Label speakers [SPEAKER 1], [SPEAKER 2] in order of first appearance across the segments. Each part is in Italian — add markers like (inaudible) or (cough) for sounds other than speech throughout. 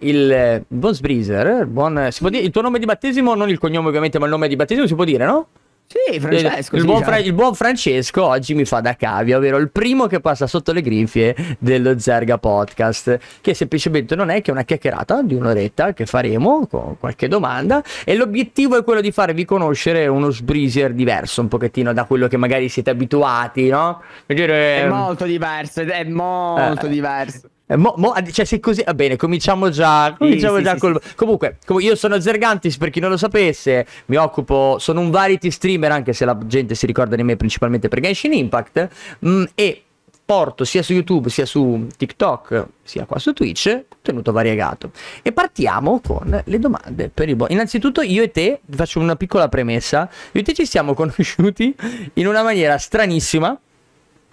[SPEAKER 1] il eh, buon Sbreezer, eh, buon, si può dire, il tuo nome di battesimo, non il cognome ovviamente, ma il nome di battesimo si può dire, no? Sì, Francesco. Il, il, buon Fra- il, buon Francesco oggi mi fa da cavia, ovvero il primo che passa sotto le grinfie dello Zerga Podcast, che semplicemente non è che una chiacchierata di un'oretta che faremo con qualche domanda e l'obiettivo è quello di farvi conoscere uno sbreezer diverso, un pochettino da quello che magari siete abituati, no? Dire, è ehm, molto diverso, è molto eh, diverso. Eh, mo, mo, cioè, se così va bene, cominciamo già. Cominciamo sì, già sì, col. Sì, comunque, com- io sono Zergantis. Per chi non lo sapesse, mi occupo. Sono un variety streamer, anche se la gente si ricorda di me principalmente per Genshin Impact. Mh, mm, e porto sia su YouTube, sia su TikTok, sia qua su Twitch, contenuto variegato. E partiamo con le domande per il bot. Innanzitutto, io e te, vi faccio una piccola premessa. Io e te ci siamo conosciuti in una maniera stranissima.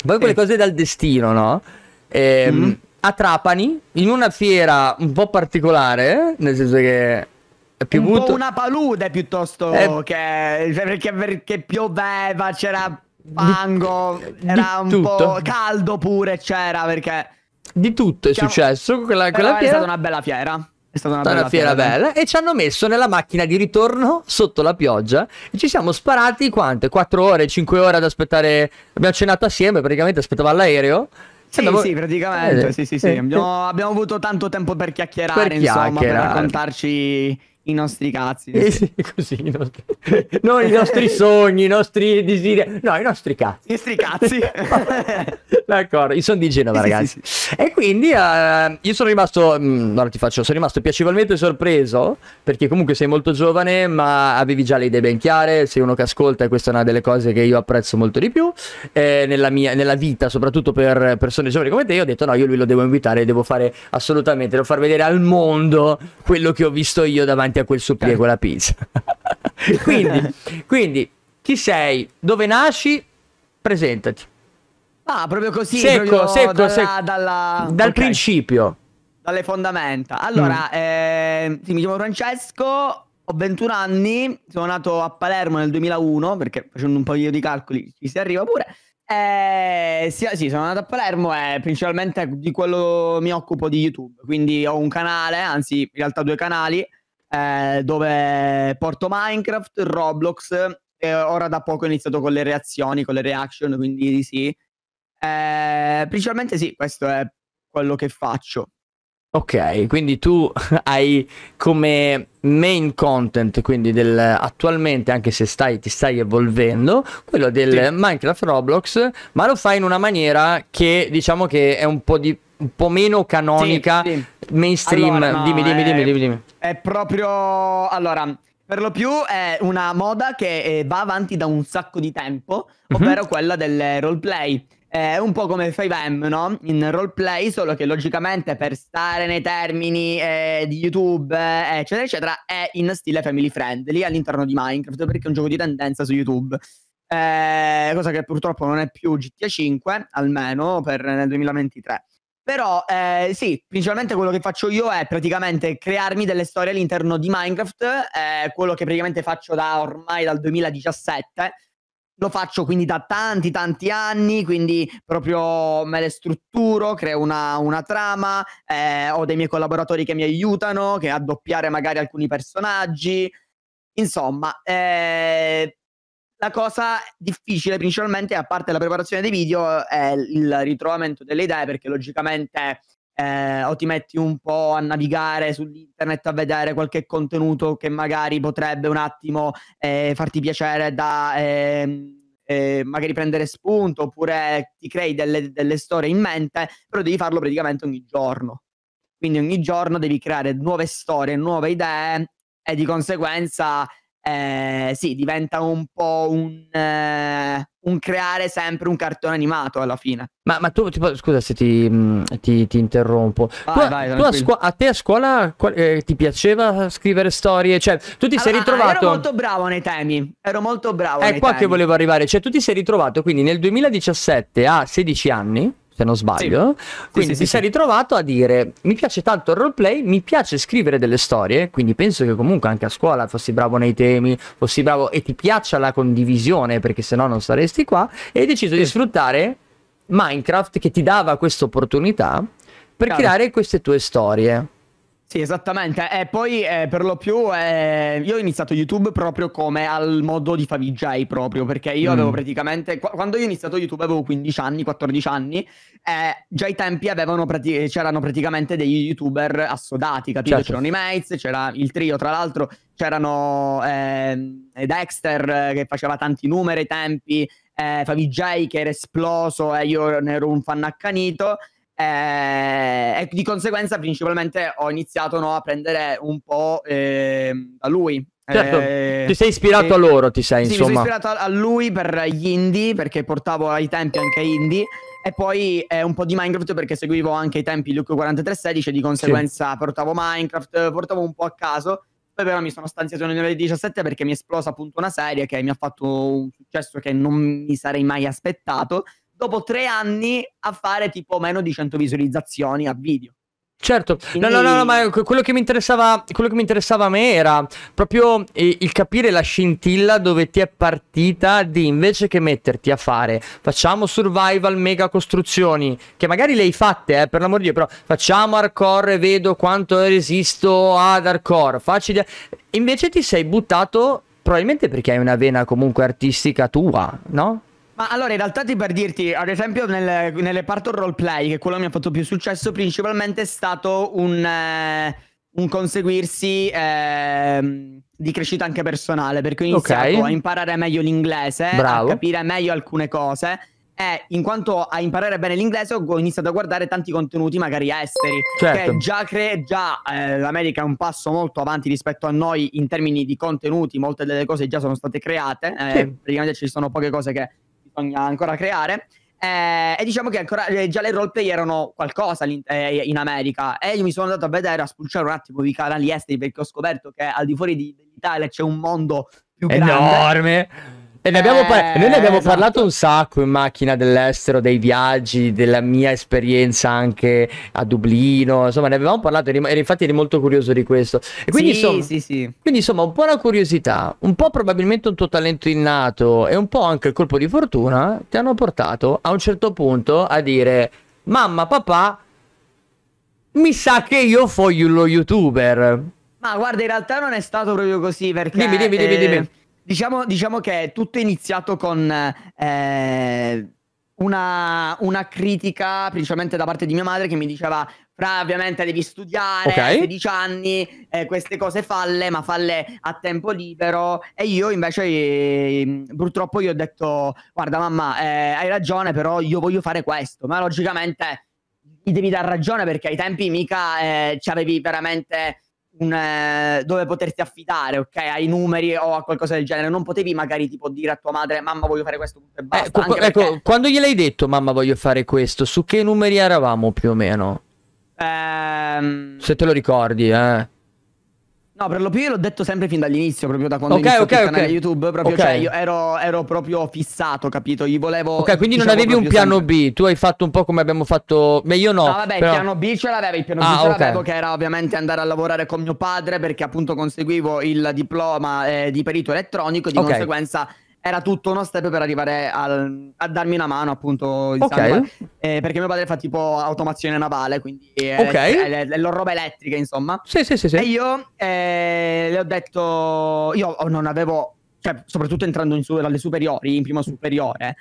[SPEAKER 1] Poi quelle eh. cose dal destino, no? Ehm. Mm a Trapani in una fiera un po' particolare, nel senso che è piovuto. Un po'
[SPEAKER 2] una palude piuttosto è... Eh. che cioè, perché, perché pioveva, c'era fango, di... era di un tutto. po' caldo pure, c'era perché di tutto è Siamo... Cioè, successo quella, quella fiera. È stata una bella fiera.
[SPEAKER 1] È stata una, bella, fiera, fiera bella. E ci hanno messo nella macchina di ritorno sotto la pioggia. E ci siamo sparati quante? 4 ore, 5 ore ad aspettare. Abbiamo cenato assieme, praticamente aspettava l'aereo. Sì, sì, sì praticamente. Eh, sì, sì, eh, abbiamo,
[SPEAKER 2] abbiamo, avuto tanto tempo per chiacchierare, per insomma, per raccontarci i nostri cazzi. Eh sì, così, i nostri...
[SPEAKER 1] Noi i nostri (laughs) sogni, i nostri desideri, no, i nostri cazzi. I
[SPEAKER 2] nostri cazzi.
[SPEAKER 1] (laughs) D'accordo, io sono di Genova, sì, ragazzi. Sì, sì. E quindi uh, io sono rimasto, mh, mm, no, ti faccio, sono rimasto piacevolmente sorpreso, perché comunque sei molto giovane, ma avevi già le idee ben chiare, sei uno che ascolta e questa è una delle cose che io apprezzo molto di più, eh, nella, mia, nella vita, soprattutto per persone giovani come te, io ho detto no, io lui lo devo invitare, devo fare assolutamente, devo far vedere al mondo quello che ho visto io davanti davanti a quel supplì con la pizza. (laughs) quindi, quindi, chi sei? Dove nasci? Presentati. Ah, proprio
[SPEAKER 2] così. Secco, proprio secco, dalla, secco. Dalla... Dal okay. principio. Dalle fondamenta. Allora, mm. eh, sì, mi chiamo Francesco, ho 21 anni, sono nato a Palermo nel 2001, perché facendo un po' di calcoli ci si arriva pure. Eh, sì, sì, sono nato a Palermo e eh, principalmente di quello mi occupo di YouTube, quindi ho un canale, anzi in realtà due canali, eh, dove porto Minecraft, Roblox e ora da poco ho iniziato con le reazioni, con le reaction, quindi sì. Eh, principalmente sì, questo è quello che
[SPEAKER 1] faccio. Ok, quindi tu (laughs) hai come main content, quindi del, attualmente, anche se stai, ti stai evolvendo, quello del sì. Minecraft Roblox, ma lo fai in una maniera che diciamo che è un po' di un po' meno canonica, sì, sì. mainstream. Allora, no, dimmi, dimmi, è, dimmi, dimmi, dimmi.
[SPEAKER 2] È proprio... Allora, per lo più è una moda che eh, va avanti da un sacco di tempo, mhm. ovvero mm -hmm. quella del roleplay. È un po' come 5M, no? In roleplay, solo che logicamente per stare nei termini eh, di YouTube, eh, eccetera, eccetera, è in stile family friendly all'interno di Minecraft, perché è un gioco di tendenza su YouTube. Eh, cosa che purtroppo non è più GTA 5, almeno per nel 2023. Però eh, sì, principalmente quello che faccio io è praticamente crearmi delle storie all'interno di Minecraft, eh, quello che praticamente faccio da ormai dal 2017. Lo faccio quindi da tanti tanti anni, quindi proprio me le strutturo, creo una, una trama, eh, ho dei miei collaboratori che mi aiutano, che a doppiare magari alcuni personaggi. Insomma, eh, la cosa difficile principalmente, a parte la preparazione dei video, è il ritrovamento delle idee, perché logicamente eh, o ti metti un po' a navigare sull'internet a vedere qualche contenuto che magari potrebbe un attimo eh, farti piacere da ehm, eh, magari prendere spunto, oppure ti crei delle, delle storie in mente, però devi farlo praticamente ogni giorno. Quindi ogni giorno devi creare nuove storie, nuove idee e di conseguenza eh, sì, diventa un po' un, eh, un, creare sempre un cartone animato alla fine.
[SPEAKER 1] Ma, ma tu, tipo, scusa se ti, mm, ti, ti interrompo, vai, tu, vai, tu a, scu- a, te a scuola qual- eh, ti piaceva scrivere storie? Cioè, tu ti allora, sei ah, ritrovato... Ero molto bravo nei temi,
[SPEAKER 2] ero molto bravo. È eh, qua temi. che volevo
[SPEAKER 1] arrivare, cioè tu ti sei ritrovato quindi nel 2017 a 16 anni se non sbaglio. Sì. Quindi sì, sì, ti sei ritrovato a dire: Mi piace tanto il roleplay, mi piace scrivere delle storie. Quindi penso che comunque anche a scuola fossi bravo nei temi, fossi bravo e ti piaccia la condivisione, perché se no non saresti qua. E hai deciso di sfruttare Minecraft che ti dava questa opportunità per Chiaro. creare queste tue storie. Sì,
[SPEAKER 2] esattamente. E poi eh, per lo più eh, io ho iniziato YouTube proprio come al modo di Favij proprio, perché io mm. avevo praticamente qu- quando io ho iniziato YouTube avevo 15 anni, 14 anni, eh, già ai tempi prati- c'erano praticamente degli YouTuber assodati, capito? Certo. C'erano i Mates, c'era il trio, tra l'altro c'erano ehm, Dexter eh, che faceva tanti numeri ai tempi, eh, Favij che era esploso e eh, io ne ero un fan accanito. Eh, di conseguenza principalmente ho iniziato no, a prendere un po' eh, da lui. Certo, eh, ti sei ispirato a loro, ti sei sì, insomma. Sì, mi sono ispirato a lui per gli indie, perché portavo ai tempi anche indie, e poi eh, un po' di Minecraft perché seguivo anche i tempi Luke 4316 e di conseguenza sì. portavo Minecraft, portavo un po' a caso. Poi però mi sono stanziato nel 2017 perché mi è esplosa appunto una serie che mi ha fatto un successo che non mi sarei mai aspettato dopo tre anni a fare tipo meno di 100 visualizzazioni a video. Certo, no, no, no, no,
[SPEAKER 1] ma quello che, mi interessava, quello che mi interessava a me era proprio il capire la scintilla dove ti è partita di invece che metterti a fare, facciamo survival mega costruzioni, che magari le hai fatte, eh, per l'amor di Dio, però facciamo hardcore e vedo quanto resisto ad hardcore, facile... Invece ti sei buttato probabilmente perché hai una vena comunque artistica tua, no?
[SPEAKER 2] Ma allora in realtà ti per dirti, ad esempio nel, nelle parti roleplay, che quello mi ha fatto più successo, principalmente è stato un, eh, un conseguirsi eh, di crescita anche personale, perché ho iniziato okay. a imparare meglio l'inglese, Bravo. a capire meglio alcune cose e in quanto a imparare bene l'inglese ho iniziato a guardare tanti contenuti magari esteri, certo. che già, cre- già eh, l'America è un passo molto avanti rispetto a noi in termini di contenuti, molte delle cose già sono state create, eh, sì. praticamente ci sono poche cose che bisogna ancora creare. Eh, e diciamo che ancora, eh, già le roleplay erano qualcosa eh, in America e io mi sono andato a vedere, a spulciare un attimo i canali esteri perché ho scoperto che al di fuori di, dell'Italia c'è un mondo
[SPEAKER 1] più grande. Enorme! E ne abbiamo par- eh, noi ne abbiamo eh, esatto. parlato un sacco in macchina dell'estero, dei viaggi, della mia esperienza anche a Dublino, insomma ne avevamo parlato e infatti eri molto curioso di questo. E quindi, sì, insomma, sì, sì. quindi insomma un po' la curiosità, un po' probabilmente un tuo talento innato e un po' anche il colpo di fortuna ti hanno portato a un certo punto a dire mamma, papà, mi sa che io voglio lo youtuber.
[SPEAKER 2] Ma guarda in realtà non è stato proprio così perché... Dimmi, dimmi, dimmi, eh... dimmi.
[SPEAKER 1] Diciamo, diciamo
[SPEAKER 2] che tutto è iniziato con eh, una, una, critica, principalmente da parte di mia madre, che mi diceva: Fra, ovviamente devi studiare, okay. 16 anni, eh, queste cose falle, ma falle a tempo libero. E io invece, eh, purtroppo, gli ho detto: Guarda, mamma, eh, hai ragione, però io voglio fare questo. Ma logicamente gli devi dar ragione perché ai tempi mica eh, ci avevi veramente un, eh, dove poterti affidare, ok? Ai numeri o a qualcosa del genere. Non potevi magari tipo dire a tua madre, mamma voglio fare questo e eh, basta.
[SPEAKER 1] Eh, qu- ecco, perché... quando gliel'hai detto, mamma voglio fare questo, su che numeri eravamo più o meno?
[SPEAKER 2] Ehm...
[SPEAKER 1] Se te lo ricordi, eh.
[SPEAKER 2] No, per lo più io l'ho detto sempre fin dall'inizio, proprio da quando okay, ho okay, il canale okay. YouTube, proprio, cioè, okay. cioè io
[SPEAKER 1] ero, ero, proprio fissato, capito? Gli volevo... Ok, quindi diciamo, non avevi un piano sempre. B, tu hai fatto un po' come abbiamo fatto... Beh, io no. No, vabbè, però... piano
[SPEAKER 2] B ce l'avevo, il piano ah, B ce l'avevo, che era ovviamente andare a lavorare con mio padre, perché appunto conseguivo il diploma eh, di perito elettronico, di conseguenza era tutto uno step per arrivare al, a darmi una mano, appunto. Diciamo, okay. eh, perché mio padre fa tipo automazione navale, quindi
[SPEAKER 1] Ok. okay. è,
[SPEAKER 2] è, è roba elettrica, insomma. Sì, sì, sì. sì. E io eh, le ho detto, io non avevo, cioè, soprattutto entrando in su, alle superiori, in prima superiore,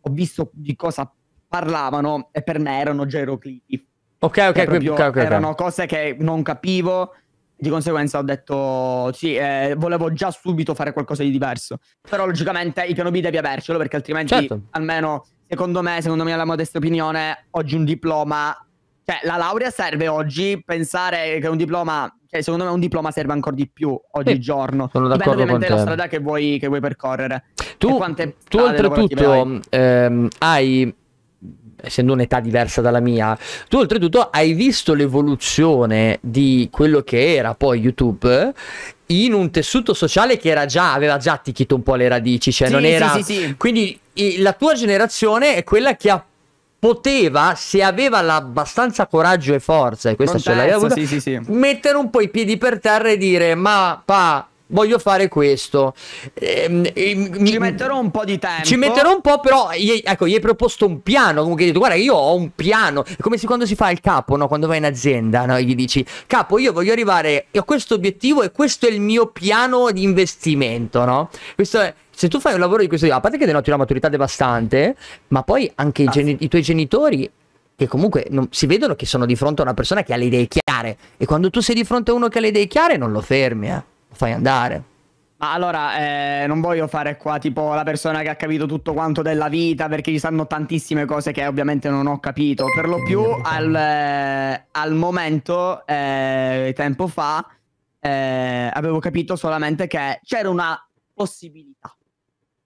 [SPEAKER 2] ho visto di cosa parlavano e per me erano geroclipi. Ok, ok, cioè, proprio, okay, okay, Erano cose che non capivo di conseguenza ho detto sì, eh, volevo già subito fare qualcosa di diverso. Però logicamente il piano B devi avercelo perché altrimenti certo. almeno secondo me, secondo me la modesta opinione, oggi un diploma, cioè la laurea serve oggi, pensare che un diploma, cioè secondo me un diploma serve ancora di più oggigiorno. Sì, sono d'accordo Dipende ovviamente la strada che vuoi, che vuoi percorrere. Tu, tu oltretutto
[SPEAKER 1] ehm, hai essendo un'età diversa dalla mia, tu oltretutto hai visto l'evoluzione di quello che era poi YouTube in un tessuto sociale che era già, aveva già attecchito un po' le radici, cioè sì, non era... Sì, sì, Quindi la tua generazione è quella che ha poteva, se aveva abbastanza coraggio e forza, e questa non ce l'aveva avuta, sì, sì, sì. mettere un po' i piedi per terra e dire: Ma pa, voglio fare questo. Eh, eh, ci metterò un po' di tempo. Ci metterò un po', però ecco, gli hai proposto un piano. Comunque, hai detto, guarda, io ho un piano. È come se quando si fa il capo, no? quando vai in azienda, no? gli dici, capo, io voglio arrivare, ho questo obiettivo e questo è il mio piano di investimento. No? Questo è se tu fai un lavoro di questo tipo, a parte che denoti una maturità devastante, ma poi anche ah. i, i, tuoi genitori, che comunque non, si vedono che sono di fronte a una persona che ha le idee chiare, e quando tu sei di fronte a uno che ha le idee chiare, non lo fermi, eh lo fai andare.
[SPEAKER 2] Ma allora, eh, non voglio fare qua tipo la persona che ha capito tutto quanto della vita, perché ci sanno tantissime cose che ovviamente non ho capito. Per lo più, al, eh, al momento, eh, tempo fa, eh, avevo capito solamente che c'era una possibilità.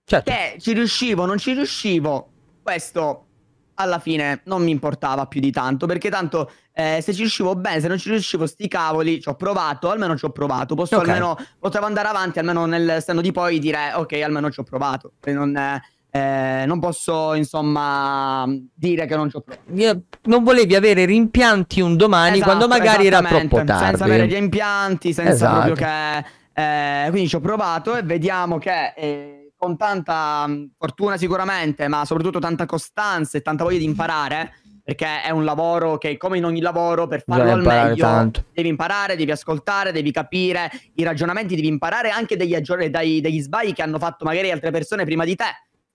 [SPEAKER 2] Certo. Che ci riuscivo, non ci riuscivo, questo alla fine non mi importava più di tanto, perché tanto eh, se ci riuscivo bene, se non ci riuscivo sti cavoli, ci ho provato, almeno ci ho provato, posso okay. almeno, potevo andare avanti almeno nel senno di poi dire ok, almeno ci ho provato, non, eh, eh, non, posso insomma dire che non ci ho provato.
[SPEAKER 1] Non volevi avere rimpianti un domani esatto, quando magari era troppo tardi. Senza avere
[SPEAKER 2] rimpianti, senza esatto. proprio che... Eh, quindi ci ho provato e vediamo che eh, con tanta mm, fortuna sicuramente, ma soprattutto tanta costanza e tanta voglia di imparare, perché è un lavoro che come in ogni lavoro per farlo al meglio tanto. devi imparare, devi ascoltare, devi capire i ragionamenti, devi imparare anche degli, dai, degli sbagli che hanno fatto magari altre persone prima di te,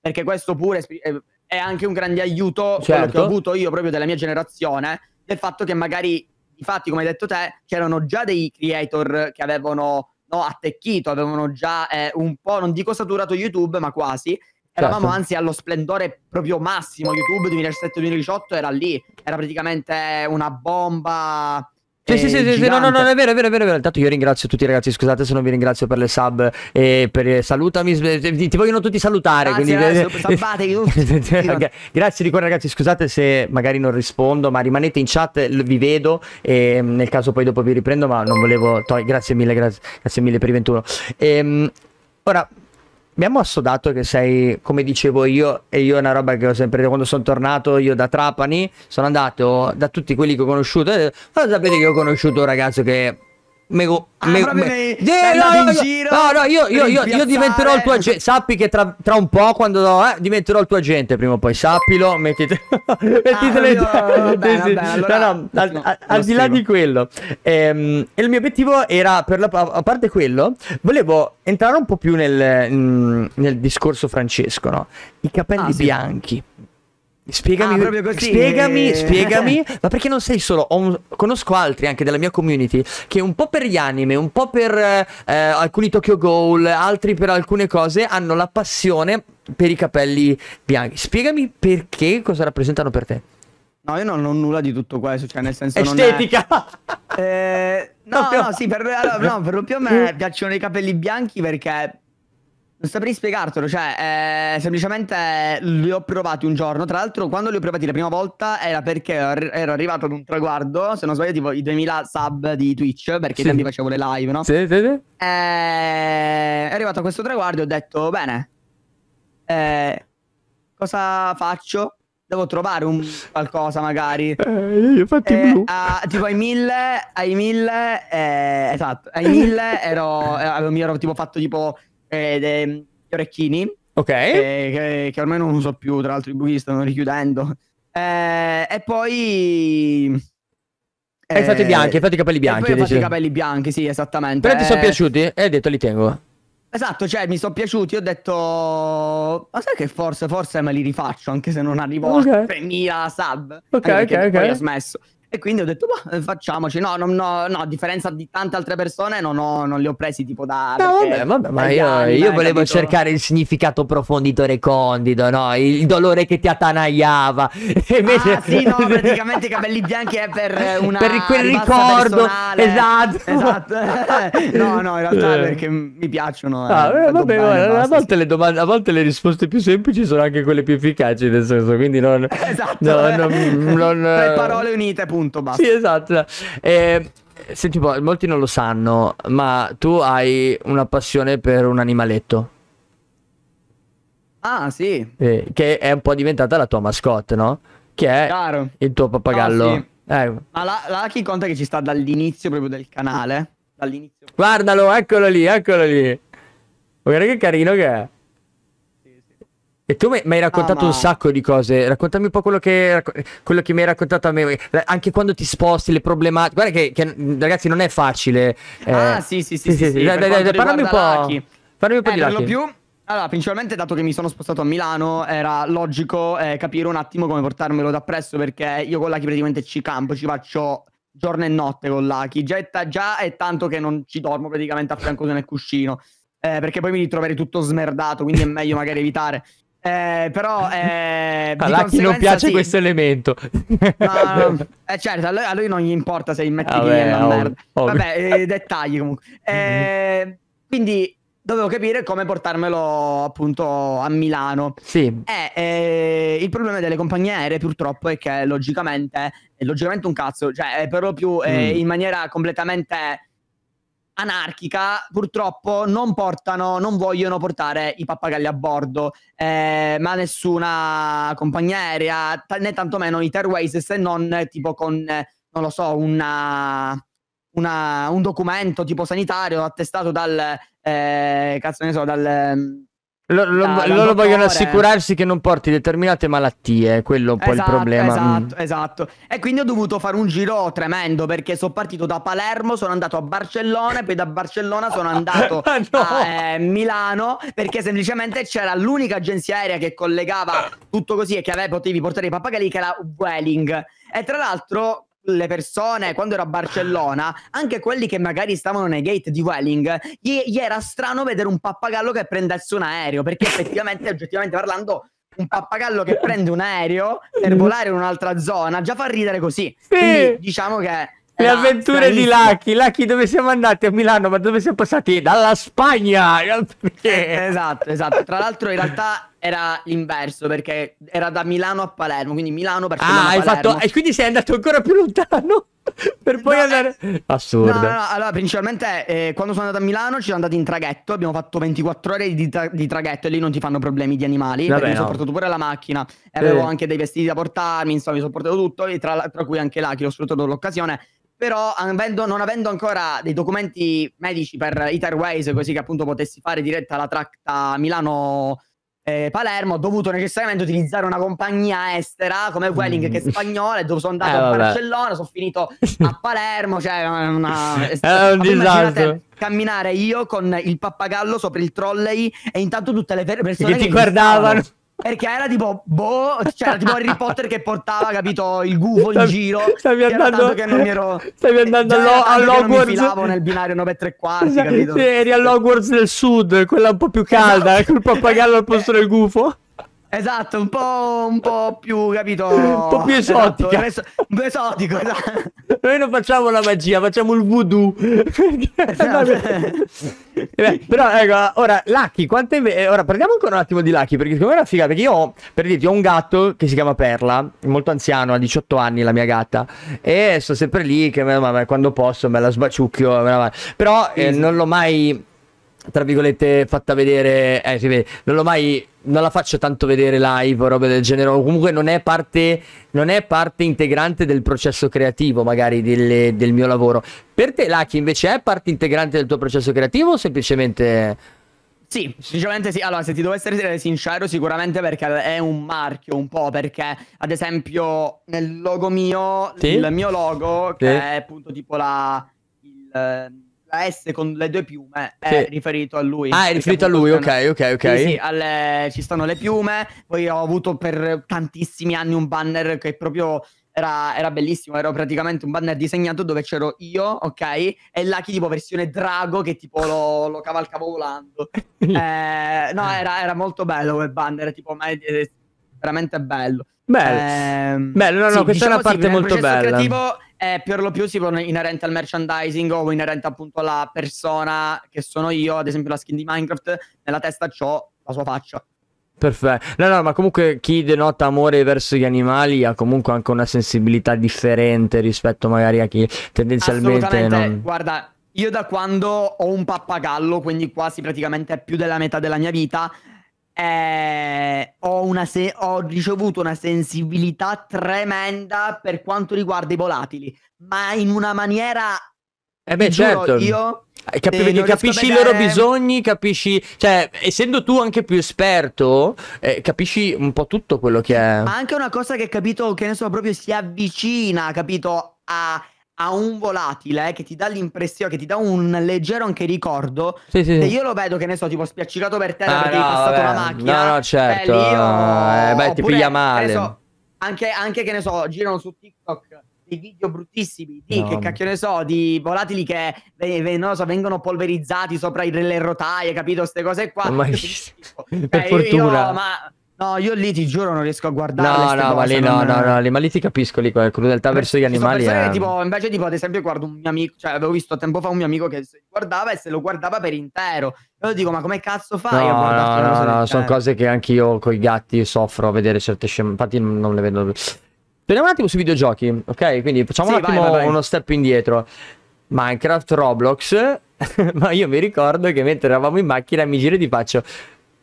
[SPEAKER 2] perché questo pure eh, è anche un grande aiuto, certo. che ho certo. avuto io proprio della mia generazione, del fatto che magari, infatti come hai detto te, c'erano già dei creator che avevano no, attecchito, avevano già eh, un po', non dico saturato YouTube, ma quasi. Eravamo certo. anzi allo splendore proprio massimo, YouTube 2017 2018 era lì, era praticamente una bomba sì, sì, sì, sì, no, no, no, è
[SPEAKER 1] vero, è vero, è vero, Intanto io ringrazio tutti ragazzi, scusate se non vi ringrazio per le sub e per salutami, eh, ti vogliono tutti salutare. (laughs) (laughs) Grazie di cuore ragazzi, scusate se magari non rispondo, ma rimanete in chat, vi vedo e mm, nel caso poi dopo vi riprendo, ma non volevo... Grazie mille, grazie, mille per i 21. Ehm, ora, abbiamo assodato che sei, come dicevo io, e io è una roba che ho sempre detto quando sono tornato io da Trapani, sono andato da tutti quelli che ho conosciuto, e, eh, sapete che ho conosciuto un ragazzo che Me, ah, me, me... Nei... Yeah, no, no, no, no, io, io, io, io diventerò il tuo agente. Sappi che tra, tra, un po', quando eh, diventerò il tuo agente, prima o poi, sappilo. Mettite, (laughs) mettite ah, no, no, al, di là di quello. Ehm, e il mio obiettivo era, per la, a parte quello, volevo entrare un po' più nel, mm, nel discorso francesco, no? I capelli ah, bianchi. Spiegami, ah, proprio così. spiegami, eh. spiegami, (laughs) ma perché non sei solo, un, conosco altri anche della mia community che un po' per gli anime, un po' per eh, alcuni Tokyo Ghoul, altri per alcune cose hanno la passione per i capelli bianchi. Spiegami perché, cosa rappresentano per te.
[SPEAKER 2] No, io non ho nulla
[SPEAKER 1] di tutto questo, cioè nel senso Estetica!
[SPEAKER 2] non è... eh, (laughs) no, no, sì, per, allora, no, per lo più a me (laughs) piacciono i capelli bianchi perché non saprei spiegartelo, cioè, eh, semplicemente li ho provati un giorno. Tra l'altro, quando li ho provati la prima volta era perché ero arrivato ad un traguardo, se non sbaglio, tipo i 2000 sub di Twitch, perché sì. tanti facevo le live, no? Sì, sì, sì. Eh, è arrivato a questo traguardo e ho detto, bene, eh, cosa faccio? Devo trovare un qualcosa magari. Eh, io fatti eh, blu. A, tipo ai mille, ai mille, eh, esatto, ai mille ero, eh, mi ero tipo fatto tipo eh, de, gli orecchini. Ok. Eh, che, che, ormai non uso più, tra l'altro i buchi stanno richiudendo. Eh, e poi... Hai fatto i eh, bianchi, infatti i capelli bianchi. Ho fatto i capelli bianchi, sì,
[SPEAKER 1] esattamente. Però ti sono eh, piaciuti e eh, hai detto li tengo.
[SPEAKER 2] Esatto, cioè mi sono piaciuti, ho detto... Ma sai che forse, forse me li rifaccio, anche se non arrivo okay. a 3.000 sub. Ok, ok, ok. Poi ho smesso. E quindi ho detto, ma boh, eh, facciamoci. No, no, no, no, a differenza di tante altre persone, no, no, non li ho presi tipo da... No, vabbè,
[SPEAKER 1] vabbè, ma io, anni, io volevo capito? cercare il significato profonditore recondito, no? Il dolore che ti attanagliava. E (laughs) ah, invece... Ah, sì, no, praticamente
[SPEAKER 2] i capelli bianchi è per una... Per quel ricordo, personale. esatto. esatto. (laughs) no, no, in realtà eh. perché mi piacciono. Eh, ah, eh, vabbè, bene, a, volte sì.
[SPEAKER 1] domande, a, volte le risposte più semplici sono anche quelle più efficaci, nel senso, quindi non... (laughs) Esatto. No, eh. non, non, Tre parole
[SPEAKER 2] unite, appunto punto, basta. Sì,
[SPEAKER 1] esatto. Eh, senti, molti non lo sanno, ma tu hai una passione per un animaletto.
[SPEAKER 2] Ah, sì.
[SPEAKER 1] Eh, che è un po' diventata la tua mascotte, no? Che è Chiaro. il tuo pappagallo. Ah,
[SPEAKER 2] sì. eh. Ma la chi conta che ci sta dall'inizio proprio del canale?
[SPEAKER 1] Dall'inizio. Guardalo, eccolo lì, eccolo lì. Guarda che carino che è. E tu mi hai raccontato ah, ma... un sacco di cose, raccontami un po' quello che, quello che mi hai raccontato a me, anche quando ti sposti, le problematiche, guarda che, che ragazzi non è facile. Eh... Ah sì sì sì, sì, sì, sì, sì. Dai, dai, dai, parlami un po', parlami un po' eh, di Lucky. più,
[SPEAKER 2] allora, principalmente dato che mi sono spostato a Milano, era logico eh, capire un attimo come portarmelo da presso perché io con Lucky praticamente ci campo, ci faccio giorno e notte con Lucky. Già è, già è tanto che non ci dormo praticamente a fianco nel cuscino, eh, perché poi mi ritroverei tutto smerdato, quindi è meglio magari evitare. Eh, però eh, ah, a Lucky non piace sì. questo
[SPEAKER 1] elemento no,
[SPEAKER 2] no. Eh, certo a lui, a lui, non gli importa se gli metti vabbè, oh, merda. vabbè eh, (laughs) dettagli comunque mm quindi dovevo capire come portarmelo appunto a Milano sì eh, eh, il problema delle compagnie aeree purtroppo è che logicamente è logicamente un cazzo cioè per lo più mm. in maniera completamente anarchica purtroppo non portano, non vogliono portare i pappagalli a bordo, eh, ma nessuna compagnia aerea, t- né tantomeno i Airways, se non eh, tipo con, eh, non lo so, una, una, un documento tipo sanitario attestato dal, eh, cazzo ne so, dal Eh,
[SPEAKER 1] lo, lo, loro vogliono assicurarsi che non porti determinate malattie, quello è un po' esatto, il problema. Esatto,
[SPEAKER 2] mm. esatto. E quindi ho dovuto fare un giro tremendo perché sono partito da Palermo, sono andato a Barcellona, e poi da Barcellona sono (laughs) andato ah, no. a eh, Milano perché semplicemente c'era l'unica agenzia aerea che collegava tutto così e che avevi, potevi portare i pappagalli che era Welling. E tra l'altro le persone quando ero a Barcellona, anche quelli che magari stavano nei gate di Welling, gli, gli era strano vedere un pappagallo che prendesse un aereo, perché effettivamente, (laughs) oggettivamente parlando, un pappagallo che prende un aereo per mm. volare in un'altra zona già fa ridere così. Sì. Quindi diciamo che le avventure di Lucky.
[SPEAKER 1] Lucky, dove siamo andati a Milano? Ma dove siamo passati? Dalla Spagna!
[SPEAKER 2] Perché? Esatto, esatto. Tra l'altro, in realtà era l'inverso perché era da Milano a Palermo, quindi Milano per Palermo. Ah, hai fatto
[SPEAKER 1] e quindi sei andato ancora più lontano (laughs) per poi no, eh, andare eh... assurdo. No, no, no,
[SPEAKER 2] allora principalmente eh, quando sono andato a Milano ci sono andati in traghetto, abbiamo fatto 24 ore di, tra... di traghetto e lì non ti fanno problemi di animali, Vabbè, no. mi sono portato pure la macchina e avevo anche dei vestiti da portarmi, insomma, mi sono portato tutto e tra, tra cui anche là che ho sfruttato l'occasione però avendo, non avendo ancora dei documenti medici per Etherways, così che appunto potessi fare diretta la tratta Milano eh, Palermo, ho dovuto necessariamente utilizzare una compagnia estera come Welling mm. che è spagnola e dove sono andato eh, a Barcellona, sono finito a (laughs) Palermo, cioè una... è, è un disastro camminare io con il pappagallo sopra il trolley e intanto tutte le persone che, che guardavano. Stavano perché era tipo, boh, cioè era tipo Harry Potter che portava, capito, il gufo in giro. Stavi andando, che non mi ero, stavi andando allo, a Hogwarts. Non mi filavo nel binario 9 e 3 quarti, capito? Sì,
[SPEAKER 1] eri a Hogwarts del sud, quella un po' più calda, esatto. col (laughs) pappagallo al posto del gufo. Esatto, un po', un po', più, capito? (laughs) Un po' più esatto, esotico. Esatto, (laughs) esotico, esatto. Noi non facciamo la magia, facciamo il voodoo. (laughs) Esatto. Eh beh, però, ecco, ora, Lucky, quante... Eh, ora, parliamo ancora un attimo di Lucky, perché secondo me è una figata, perché io, ho, per dirti, ho un gatto che si chiama Perla, molto anziano, ha 18 anni la mia gatta, e sto sempre lì che quando posso me la sbaciucchio, però eh, non l'ho mai tra virgolette fatta vedere eh si vede non l'ho mai non la faccio tanto vedere live o robe del genere comunque non è parte non è parte integrante del processo creativo magari del, del mio lavoro per te Lucky invece è parte integrante del tuo processo creativo o semplicemente
[SPEAKER 2] sì, sinceramente sì. Allora, se ti devo essere eh, sincero, sicuramente perché è un marchio un po', perché ad esempio nel logo mio, sì? il mio logo, sì. che è appunto tipo la... Il, la S con le due piume è sì. riferito a lui. Ah, è riferito a lui, ok, ok, ok. Sì, sì alle... ci stanno le piume. Poi ho avuto per tantissimi anni un banner che proprio era, era, bellissimo, era praticamente un banner disegnato dove c'ero io, ok? E Lucky tipo versione drago che tipo lo, lo cavalcavo volando. (laughs) eh, no, era, era, molto bello quel banner, tipo, ma è, è veramente bello. Bello, ehm, bello no, no, sì, questa diciamo è una diciamo, parte sì, molto bella. Il creativo è eh, per lo più si inerente al merchandising o inerente appunto alla persona che sono io, ad esempio la skin di Minecraft, nella testa ho la sua faccia.
[SPEAKER 1] Perfetto. No, no, ma comunque chi denota amore verso gli animali ha comunque anche una sensibilità differente rispetto magari a chi tendenzialmente non...
[SPEAKER 2] Guarda, io da quando ho un pappagallo, quindi quasi praticamente più della metà della mia vita, eh, ho, se- ho, ricevuto una sensibilità tremenda per quanto riguarda i volatili, ma in una maniera... Eh beh, certo. Io eh, Capi- eh, capisci i loro
[SPEAKER 1] bisogni, capisci, cioè, essendo tu anche più esperto, eh, capisci un po' tutto quello che è. Ma
[SPEAKER 2] anche una cosa che ho capito, che ne so, proprio si avvicina, capito, a ha un volatile che ti dà l'impressione, che ti dà un leggero anche ricordo. Sì, sì, sì. Se io lo vedo, che ne so, tipo spiaccicato per terra ah, perché no, hai passato vabbè. una macchina. No, no, eh, certo. Beh,
[SPEAKER 1] io... eh, beh ti Oppure, piglia male. So,
[SPEAKER 2] anche, anche, che ne so, girano su TikTok dei video bruttissimi di, no. che cacchio ne so, di volatili che so, vengono polverizzati sopra le rotaie, capito? Queste cose qua. Ma... Beh, (laughs)
[SPEAKER 1] per cioè, fortuna. Io,
[SPEAKER 2] ma No, io lì ti giuro non riesco a guardare. No, no, ma lì no, no,
[SPEAKER 1] no, ma lì ti capisco lì, quella crudeltà verso gli animali. È... Eh. Tipo,
[SPEAKER 2] invece, tipo, ad esempio, guardo un mio amico, cioè avevo visto tempo fa un mio amico che guardava e se lo guardava per intero. E io dico, ma come cazzo fai? No, no, no, no, sono cose
[SPEAKER 1] che anche io con i gatti soffro a vedere certe sceme, infatti non le vedo più. Torniamo un attimo sui videogiochi, ok? Quindi facciamo sì, un attimo vai, vai, vai. uno step indietro. Minecraft, Roblox, (laughs) ma io mi ricordo che mentre eravamo in macchina mi giro e ti faccio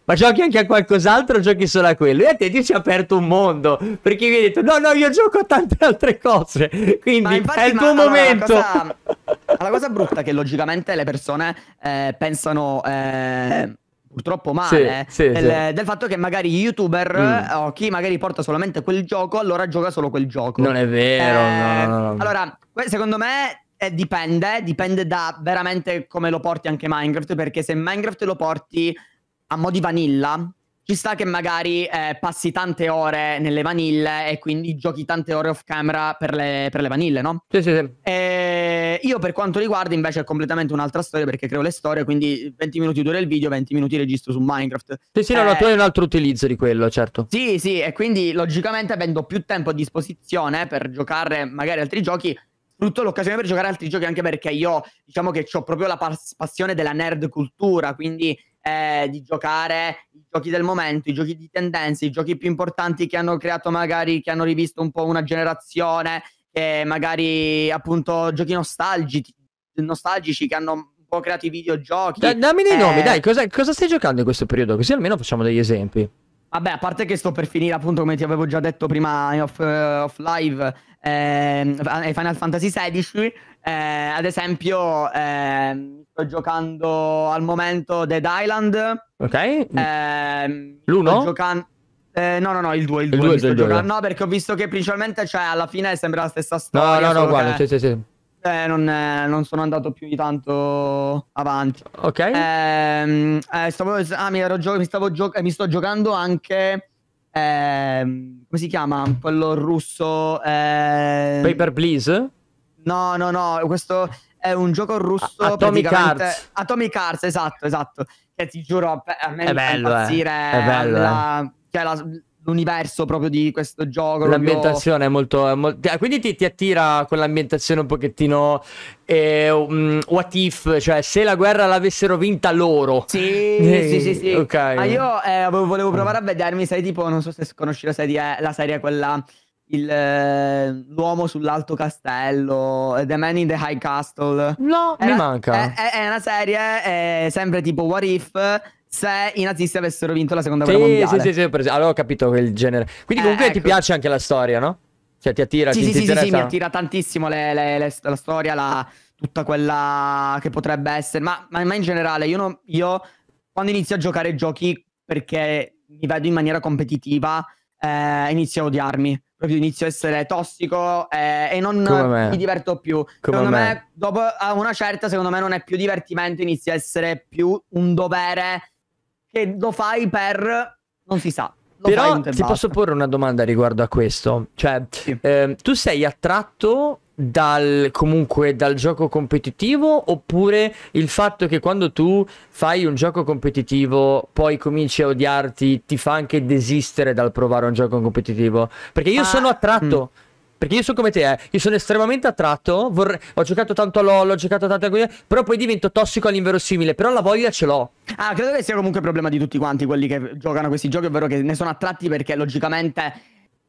[SPEAKER 1] ma giochi anche a qualcos'altro o giochi solo a quello? E a te ti si è aperto un mondo, perché mi hai detto, no, no, io gioco a tante altre cose, quindi infatti, è il tuo ma, momento. Allora, la, cosa, (laughs) la, cosa, brutta è che
[SPEAKER 2] logicamente le persone eh, pensano... Eh, purtroppo male sì, eh, sì, del, sì. del, fatto che magari youtuber mm. o chi magari porta solamente quel gioco allora gioca solo quel gioco
[SPEAKER 1] non è vero eh, no, no, no. allora
[SPEAKER 2] secondo me eh, dipende dipende da veramente come lo porti anche Minecraft perché se Minecraft lo porti a mo' di vanilla, ci sta che magari eh, passi tante ore nelle vanille e quindi giochi tante ore off camera per le, per le vanille, no? Sì, sì, sì. E eh, io per quanto riguarda invece è completamente un'altra storia perché creo le storie, quindi 20 minuti dura il video, 20 minuti registro su Minecraft. Sì, sì, no, eh, no, tu hai eh, un
[SPEAKER 1] altro utilizzo di quello, certo.
[SPEAKER 2] Sì, sì, e quindi logicamente avendo più tempo a disposizione per giocare magari altri giochi, sfrutto l'occasione per giocare altri giochi anche perché io diciamo che ho proprio la passione della nerd cultura, quindi eh, di giocare i giochi del momento, i giochi di tendenza, i giochi più importanti che hanno creato magari, che hanno rivisto un po' una generazione, che magari appunto giochi nostalgici, nostalgici che hanno un po' creato i videogiochi. Da, dammi dei eh... nomi, dai,
[SPEAKER 1] cosa, cosa stai giocando in questo periodo? Così almeno facciamo degli esempi.
[SPEAKER 2] Vabbè, a parte che sto per finire, appunto, come ti avevo già detto prima off, uh, eh, off live, Ehm, eh, Final Fantasy XVI. Eh, ad esempio, eh, sto giocando al momento Dead Island. Ok. Ehm, L'uno? Giocando... Eh, no, no, no, il 2, il 2, il 2, No, perché ho visto che principalmente, cioè, alla fine è sempre la stessa
[SPEAKER 1] storia. No, no, no, guarda, sì, sì, sì.
[SPEAKER 2] Eh, eh, non, sono andato più di tanto avanti. Ok. Ehm, eh, stavo, ah, mi, gio- mi, gio- mi, sto giocando anche Ehm, come si chiama? Quello russo. Ehm, Paper Please? No, no, no, questo è un gioco russo. Atomic Arts. Atomic Arts, esatto, esatto. Che ti giuro, a me è bello, eh. impazzire. Eh. È bello. La, eh. cioè, la, l'universo proprio di questo gioco. L'ambientazione
[SPEAKER 1] proprio... è molto... È molto... Ah, quindi ti, ti, attira quell'ambientazione un pochettino eh, um, what if, cioè se la guerra l'avessero vinta loro. Sì, eh, (laughs) sì, sì, sì. Okay. Ma io
[SPEAKER 2] eh, volevo provare a vedermi, sai, tipo, non so se conosci la serie, la serie quella il, eh, l'uomo sull'alto castello, eh, The Man in the High Castle. No, era, mi manca. È, è una serie è sempre tipo What If, se i nazisti avessero vinto la
[SPEAKER 1] seconda sì, guerra mondiale. Sì, sì, sì, pres- allora ho capito quel genere. Quindi eh, comunque ecco. ti piace anche la storia, no? Cioè ti attira, sì, ti, sì, ti sì, interessa? Sì, mi attira
[SPEAKER 2] tantissimo le, le, le, la storia, la, tutta quella che potrebbe essere. Ma, ma, ma in generale, io, non, io quando inizio a giocare giochi perché mi vedo in maniera competitiva, eh, inizio a odiarmi proprio inizio a essere tossico eh, e non mi diverto più. Come secondo me. me. dopo una certa, secondo me non è più divertimento, inizia a essere più un dovere che lo fai per... non si sa. Però ti basta. posso
[SPEAKER 1] porre una domanda riguardo a questo. Cioè, sì. eh, tu sei attratto dal, comunque dal gioco competitivo oppure il fatto che quando tu fai un gioco competitivo poi cominci a odiarti ti fa anche desistere dal provare un gioco competitivo perché io ah, sono attratto mh. Mm. Perché io sono come te, eh. io sono estremamente attratto, vorrei... ho giocato tanto a LOL, ho giocato tante a cose, però poi divento tossico all'inverosimile, però la voglia ce l'ho. Ah, credo che sia comunque il problema di tutti quanti quelli che
[SPEAKER 2] giocano questi giochi, ovvero che ne sono attratti perché logicamente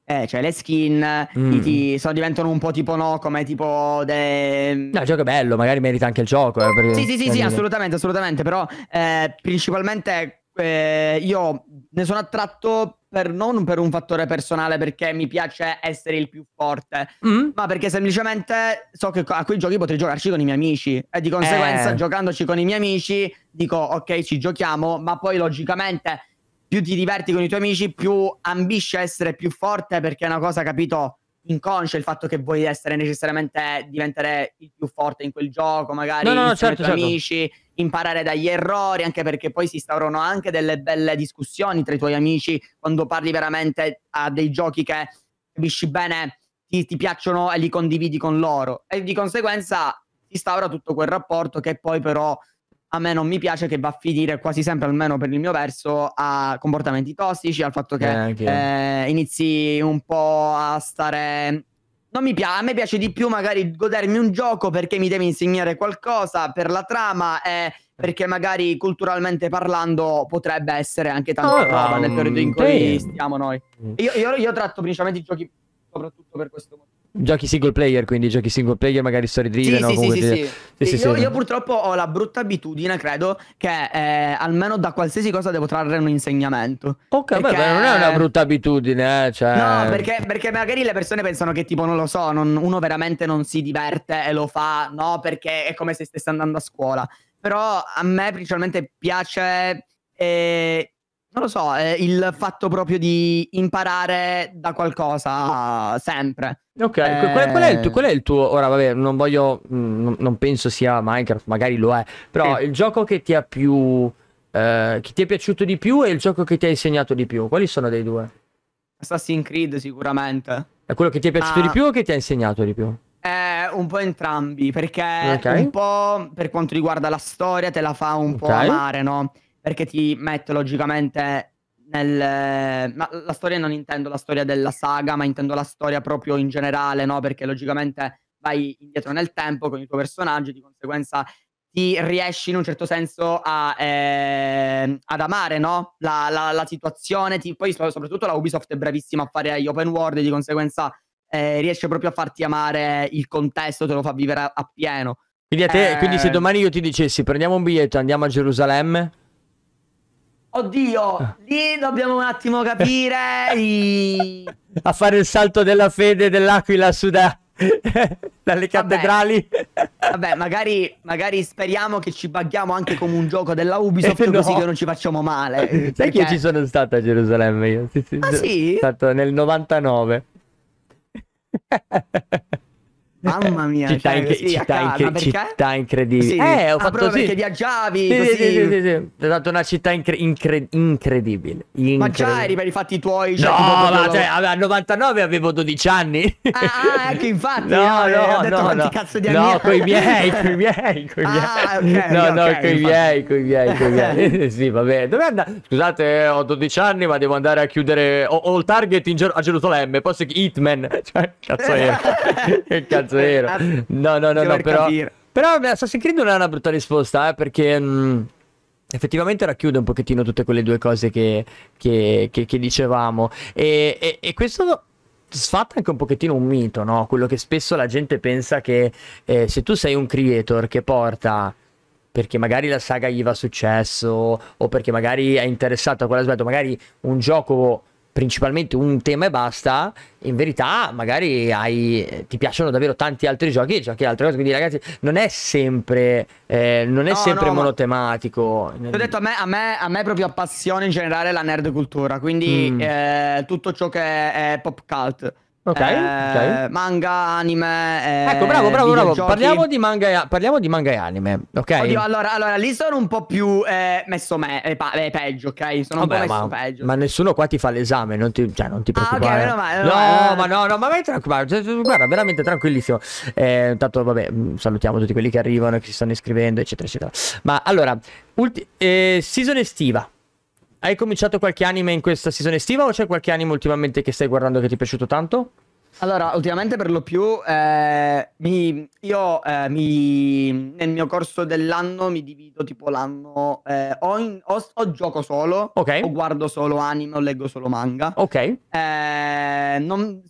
[SPEAKER 2] eh, cioè le skin mm. ti, so, diventano un po' tipo no, come tipo... De... No, il gioco è bello, magari merita anche il gioco. Eh, per... sì, sì, sì, sì, assolutamente, assolutamente, però eh, principalmente eh, io ne sono attratto per, non per un fattore personale perché mi piace essere il più forte, mm. ma perché semplicemente so che a quei giochi potrei giocarci con i miei amici e di conseguenza eh. giocandoci con i miei amici dico ok ci giochiamo, ma poi logicamente più ti diverti con i tuoi amici, più ambisci a essere più forte perché è una cosa, capito, inconscia il fatto che vuoi essere necessariamente diventare il più forte in quel gioco, magari no, no, no certo, certo. amici, imparare dagli errori, anche perché poi si instaurano anche delle belle discussioni tra i tuoi amici quando parli veramente a dei giochi che capisci bene, ti, ti piacciono e li condividi con loro e di conseguenza si instaura tutto quel rapporto che poi però a me non mi piace che va a finire quasi sempre, almeno per il mio verso, a comportamenti tossici, al fatto che eh, eh, inizi un po' a stare... Non mi piace, a me piace di più magari godermi un gioco perché mi deve insegnare qualcosa per la trama e perché magari culturalmente parlando potrebbe essere anche tanta oh, um, nel periodo in cui stiamo noi. Mm. Io, io, io tratto principalmente i giochi soprattutto per questo motivo
[SPEAKER 1] Giochi single player, quindi giochi single player, magari story driven. Sì, no? sì, Comunque, sì, sì. sì, sì, io, sì, io,
[SPEAKER 2] purtroppo ho la brutta abitudine, credo, che eh, almeno da qualsiasi cosa devo trarre un insegnamento.
[SPEAKER 1] Ok, perché... beh, non è una brutta abitudine, eh, cioè... No, perché,
[SPEAKER 2] perché, magari le persone pensano che tipo, non lo so, non, uno veramente non si diverte e lo fa, no, perché è come se stesse andando a scuola. Però a me principalmente piace... Eh, non lo so, eh, il fatto proprio di imparare da qualcosa sempre.
[SPEAKER 1] Ok, eh... qual, qual, è il tuo, qual è il tuo... Ora vabbè, non voglio... Mh, mm, non penso sia Minecraft, magari lo è, però eh. il gioco che ti ha più... Eh, che ti è piaciuto di più e il gioco che ti ha insegnato di più, quali sono dei due?
[SPEAKER 2] Assassin's Creed sicuramente.
[SPEAKER 1] È quello che ti è piaciuto ah. di più o che ti ha insegnato di più?
[SPEAKER 2] Eh, un po' entrambi, perché okay. un po' per quanto riguarda la storia te la fa un okay. po' amare, no? perché ti mette logicamente nel... Ma la storia non intendo la storia della saga, ma intendo la storia proprio in generale, no? Perché logicamente vai indietro nel tempo con i tuoi personaggi, di conseguenza ti riesci in un certo senso a, eh, ad amare no? la, la, la situazione. Ti... poi soprattutto la Ubisoft è bravissima a fare gli open world, di conseguenza eh, riesce proprio a farti amare il contesto, te lo fa vivere appieno.
[SPEAKER 1] Quindi, te, eh... quindi se ehm domani io ti dicessi prendiamo un biglietto, e andiamo a Gerusalemme,
[SPEAKER 2] Oddio, ah. lì dobbiamo un attimo capire. (laughs) I...
[SPEAKER 1] A fare il salto della fede dell'Aquila
[SPEAKER 2] su da... (laughs) dalle cattedrali. Vabbè, Vabbè magari, magari, speriamo che ci baghiamo anche come un gioco della Ubisoft eh, (laughs) no. così che non ci facciamo male. Sai perché... che io ci
[SPEAKER 1] sono stato a Gerusalemme? Io. Ah sì? Stato nel 99.
[SPEAKER 2] Mamma mia, città, cioè, inc- sì, città, inc- città
[SPEAKER 1] incredibile. Sì, eh, ho ah, fatto sì. perché viaggiavi. Sì, così. sì, sì, sì, sì. È stata una città incre- incre- incredibile. incredibile. Ma già eri per i fatti tuoi. Cioè, no, ma cioè, a 99 avevo 12 anni. Ah, ah anche (laughs) infatti. No, ah, no, no. Ho detto no, no. cazzo di anni. No, i miei, (laughs) coi miei, coi miei. Ah, okay, no, okay, no, okay, coi infatti. miei, coi miei, coi miei. (laughs) sì, va Dove andare? Scusate, ho 12 anni, ma devo andare a chiudere. Ho, ho il target in ger- a Gerusalemme. Posso Hitman. Cioè, cazzo è? che cazzo vero. Eh, ah, no, no, no, no però... Capire. Però Assassin's Creed non è una brutta risposta, eh, perché... Mh, mm, effettivamente racchiude un pochettino tutte quelle due cose che, che, che, che dicevamo. E, e, e questo sfatta anche un pochettino un mito, no? Quello che spesso la gente pensa che eh, se tu sei un creator che porta perché magari la saga gli va successo o perché magari è interessato a quell'aspetto, magari un gioco principalmente un tema e basta, in verità magari hai, ti piacciono davvero tanti altri giochi e giochi altre cose, quindi ragazzi non è sempre, eh, non è no, sempre no, monotematico. Ma... Ho
[SPEAKER 2] detto a me, a, me, a me proprio appassiona in generale la nerd cultura, quindi mm. eh, tutto ciò che è pop cult. Okay, eh, ok, manga, anime.
[SPEAKER 1] Eh, ecco, bravo, bravo, bravo. Parliamo di, manga, parliamo di, manga e, anime. Ok. Oddio, allora,
[SPEAKER 2] allora, lì sono un po' più eh, messo me, eh, eh peggio, ok? Sono Vabbè, un po' messo ma, peggio. Ma
[SPEAKER 1] nessuno qua ti fa l'esame, non ti, cioè, non ti preoccupare. Ah, okay, no, no, ma no, no, ma vai tranquillo. Cioè, guarda, veramente tranquillissimo. Eh, intanto, vabbè, mm, salutiamo tutti quelli che arrivano, e che si stanno iscrivendo, eccetera, eccetera. Ma allora, ulti- season estiva. Hai cominciato qualche anime in questa season estiva o c'è qualche anime ultimamente che stai guardando che ti è piaciuto tanto?
[SPEAKER 2] Allora, ultimamente per lo più eh, mi, io eh, mi, nel mio corso dell'anno mi divido tipo l'anno eh, o, in, o, o, gioco solo, okay. o guardo solo anime, o leggo solo manga. Ok. Eh, non,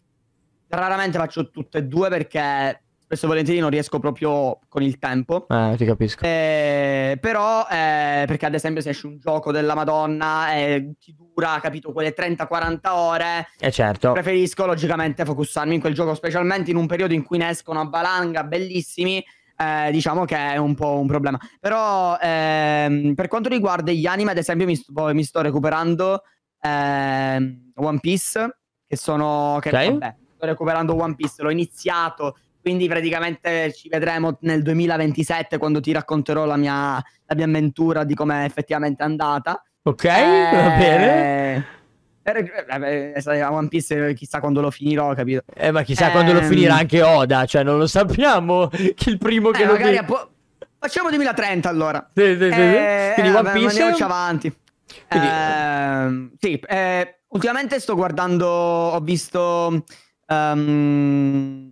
[SPEAKER 2] raramente faccio tutte e due perché spesso e volentieri non riesco proprio con il tempo.
[SPEAKER 1] Eh, ti capisco.
[SPEAKER 2] Eh, però, eh, perché ad esempio se esce un gioco della Madonna e eh, ti dura, capito, quelle 30-40 ore, eh certo. preferisco logicamente focussarmi in quel gioco, specialmente in un periodo in cui ne escono a valanga, bellissimi, eh, diciamo che è un po' un problema. Però ehm, per quanto riguarda gli anime, ad esempio mi, sto, mi sto recuperando ehm, One Piece, che sono... Che, okay. vabbè, sto recuperando One Piece, l'ho iniziato quindi praticamente ci vedremo nel 2027 quando ti racconterò la mia, la mia avventura di com'è effettivamente andata.
[SPEAKER 1] Ok, e... va eh, bene.
[SPEAKER 2] Eh, eh, One Piece chissà quando lo finirò, capito? Eh,
[SPEAKER 1] ma chissà ehm... quando lo ehm. finirà anche Oda, cioè non lo sappiamo (laughs) che il primo che eh, lo magari po-
[SPEAKER 2] Facciamo 2030 allora.
[SPEAKER 1] Sì, sì, sì. Eh, Quindi One Piece andiamoci avanti. Quindi... Ehm, eh,
[SPEAKER 2] sì, ultimamente sto guardando ho visto um,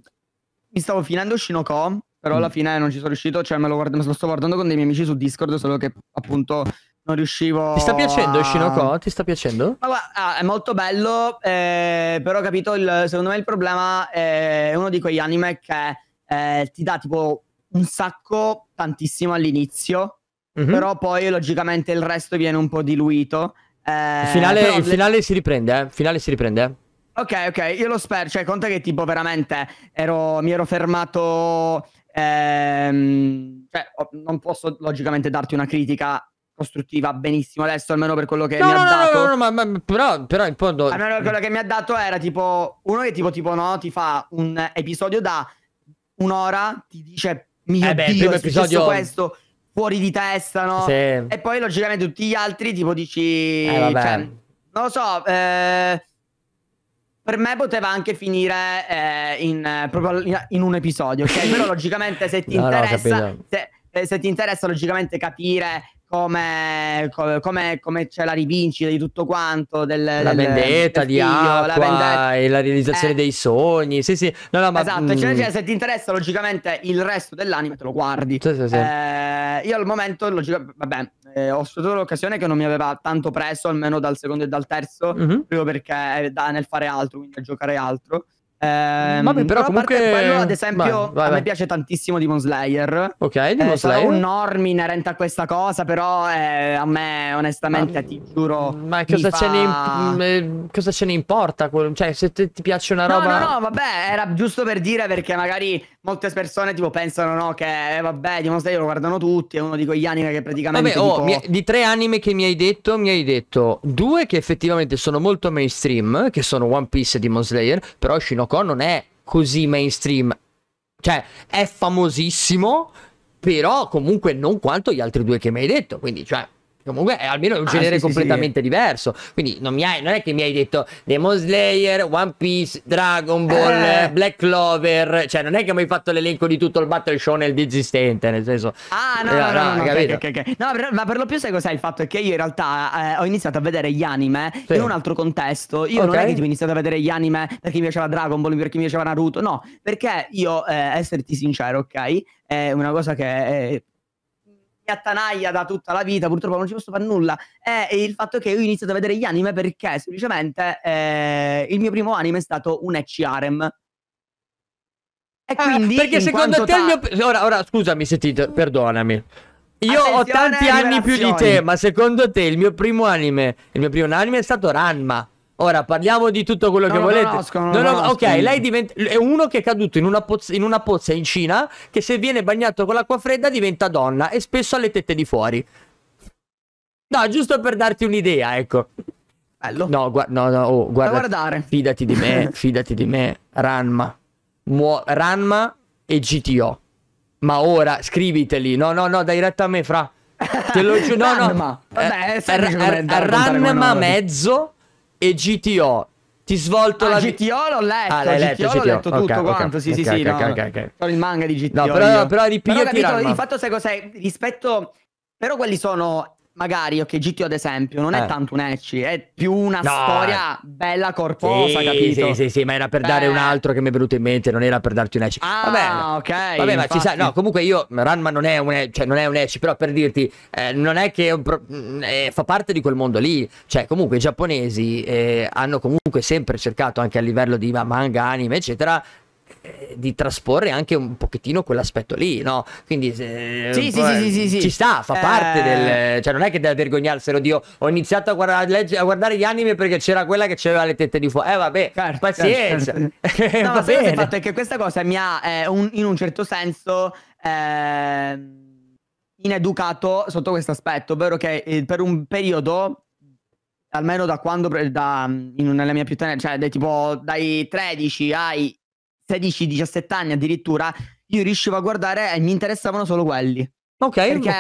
[SPEAKER 2] mi stavo finendo Shinoko, però alla mm. fine non ci sono riuscito, cioè me lo, guard- me lo sto guardando con dei miei amici su Discord, solo che appunto non riuscivo. Ti sta piacendo a... Shinoko?
[SPEAKER 1] Ti sta piacendo?
[SPEAKER 2] Ma guarda, ah, è molto bello, eh, però ho capito, il, secondo me il problema è uno di quegli anime che eh, ti dà tipo un sacco, tantissimo all'inizio, mm-hmm. però poi logicamente il resto viene un po' diluito. Eh, il, finale, il le... finale,
[SPEAKER 1] si riprende, eh? finale si riprende, eh?
[SPEAKER 2] Ok, ok, io lo spero, cioè conta che tipo veramente ero, mi ero fermato, ehm, cioè, non posso logicamente darti una critica costruttiva benissimo adesso almeno per quello che no, mi no, ha dato no no no ma, ma
[SPEAKER 1] però, però in fondo
[SPEAKER 2] almeno per quello che mi ha dato era tipo uno che tipo tipo no ti fa un episodio da un'ora ti dice mio eh beh, Dio è episodio... questo fuori di testa no sì. e poi logicamente tutti gli altri tipo dici eh, cioè,
[SPEAKER 1] non
[SPEAKER 2] lo so eh per me poteva anche finire eh, in, eh, proprio in un episodio, ok? Però (laughs) logicamente se ti, no, interessa, no, se, eh, se ti interessa, logicamente capire come, come, come, c'è la rivincita di tutto quanto del, la del, vendetta del figlio, di acqua la vendetta.
[SPEAKER 1] e la realizzazione eh. dei sogni sì sì no, no, ma, esatto cioè, mm. cioè, se ti
[SPEAKER 2] interessa logicamente il resto dell'anime te lo guardi sì, sì, sì. Eh, io al momento logica, vabbè eh, ho sfruttato l'occasione che non mi aveva tanto preso, almeno dal secondo e dal terzo, mm-hmm. proprio perché è eh, da, nel fare altro, quindi a giocare altro. Eh, Vabbè, però, però parte, quello, ad esempio, vai, vai, a me piace tantissimo Demon Slayer.
[SPEAKER 1] Ok, eh, Demon eh, Slayer. un
[SPEAKER 2] norm inerente a questa cosa, però eh, a me, onestamente, ma, ti giuro... Ma cosa, fa... ce ne, mm, eh, cosa ce ne importa? Cioè, se te, ti piace una roba... No, no, no, vabbè, era giusto per dire perché magari molte persone tipo pensano, no, che eh, vabbè, Demon Slayer lo guardano tutti, è uno di quegli anime che praticamente... Vabbè, oh, tipo...
[SPEAKER 1] di tre anime che mi hai detto, mi hai detto due che effettivamente sono molto mainstream, che sono One Piece e Demon Slayer, però Shinoko gioco non è così mainstream. Cioè, è famosissimo, però comunque non quanto gli altri due che mi hai detto. Quindi, cioè, Comunque eh, è almeno un ah, genere ah, sì, completamente sì, sì. diverso. Quindi non, hai, non, è che mi hai detto Demon Slayer, One Piece, Dragon Ball, eh. Black Clover. Cioè, non è che mi hai fatto l'elenco di tutto il battle show nel desistente. Nel senso. Ah, no, eh, no, no, no, no, okay, okay, okay.
[SPEAKER 2] no per, ma per lo più sai cos'è il fatto? È che io in realtà eh, ho iniziato a vedere gli anime in un altro contesto. Io non è che ti ho iniziato a vedere gli anime perché mi piaceva Dragon Ball, perché mi piaceva Naruto. No, perché io, eh, esserti sincero, ok? È una cosa che eh, mi attanaglia da tutta la vita, purtroppo non ci posso fare nulla, è il fatto che io ho iniziato a vedere gli anime perché semplicemente eh, il mio primo anime è stato un Ecchi Harem.
[SPEAKER 1] E ah, quindi, perché secondo te il mio... Ora, ora scusami se ti... perdonami. Io ho tanti anni più di te, ma secondo te il mio primo anime, il mio primo anime è stato Ranma. Ora parliamo di tutto quello no, che volete. Conosco, non no, no, ok, lei diventa, è uno che è caduto in una, pozza, in una, pozza, in Cina che se viene bagnato con l'acqua fredda diventa donna e spesso ha le tette di fuori. No, giusto per darti un'idea, ecco. Bello. No, gu- no, no, oh, guarda. guardare. Fidati di me, (laughs) fidati di me, Ranma. Muo- Ranma e GTO. Ma ora scriviteli. No, no, no, dai retta a me, fra. Te lo giuro. No, no. Ranma. Eh, Vabbè, eh, eh r- r- Ranma mezzo e GTO. Ti svolto ah, la GTO l'ho letto, ah, l'hai letto, GTO, GTO. letto tutto okay, quanto, okay, sì, okay, sì, sì, okay, no. okay, okay.
[SPEAKER 2] Sono il manga di GTO. No, però, io. però però, capito, il fatto sai cos'è? Rispetto però quelli sono magari, ok, GTO ad esempio, non eh. è tanto un ecci, è più una no. storia bella corposa, sì, capito? Sì, sì,
[SPEAKER 1] sì, ma era per Beh. dare un altro che mi è venuto in mente, non era per darti un ecci.
[SPEAKER 2] Ah, vabbè, ok. Vabbè, infatti. ma
[SPEAKER 1] ci sa, no, comunque io, Ranma non è un ecci, cioè non è un ecci, però per dirti, eh, non è che mm, eh, fa parte di quel mondo lì, cioè comunque i giapponesi eh, hanno comunque sempre cercato anche a livello di manga, anime, eccetera, eh, di trasporre anche un pochettino quell'aspetto lì, no? Quindi eh, sì, sì, sì, sì, sì, ci sta, fa eh... parte del... Cioè non è che deve vergognarselo, Dio, ho iniziato a guardare, a guardare gli anime perché c'era quella che aveva le tette di fuoco. Eh vabbè, certo, certo. pazienza. Certo. no, ma bene. (laughs) il fatto è
[SPEAKER 2] che questa cosa mi ha eh, un, in un certo senso... Ehm, ineducato sotto questo aspetto, ovvero che eh, per un periodo almeno da quando da, in, nella mia più tenera, cioè dai, tipo dai 13 ai 16-17 anni addirittura, io riuscivo a guardare e mi interessavano solo quelli. Ok. Perché,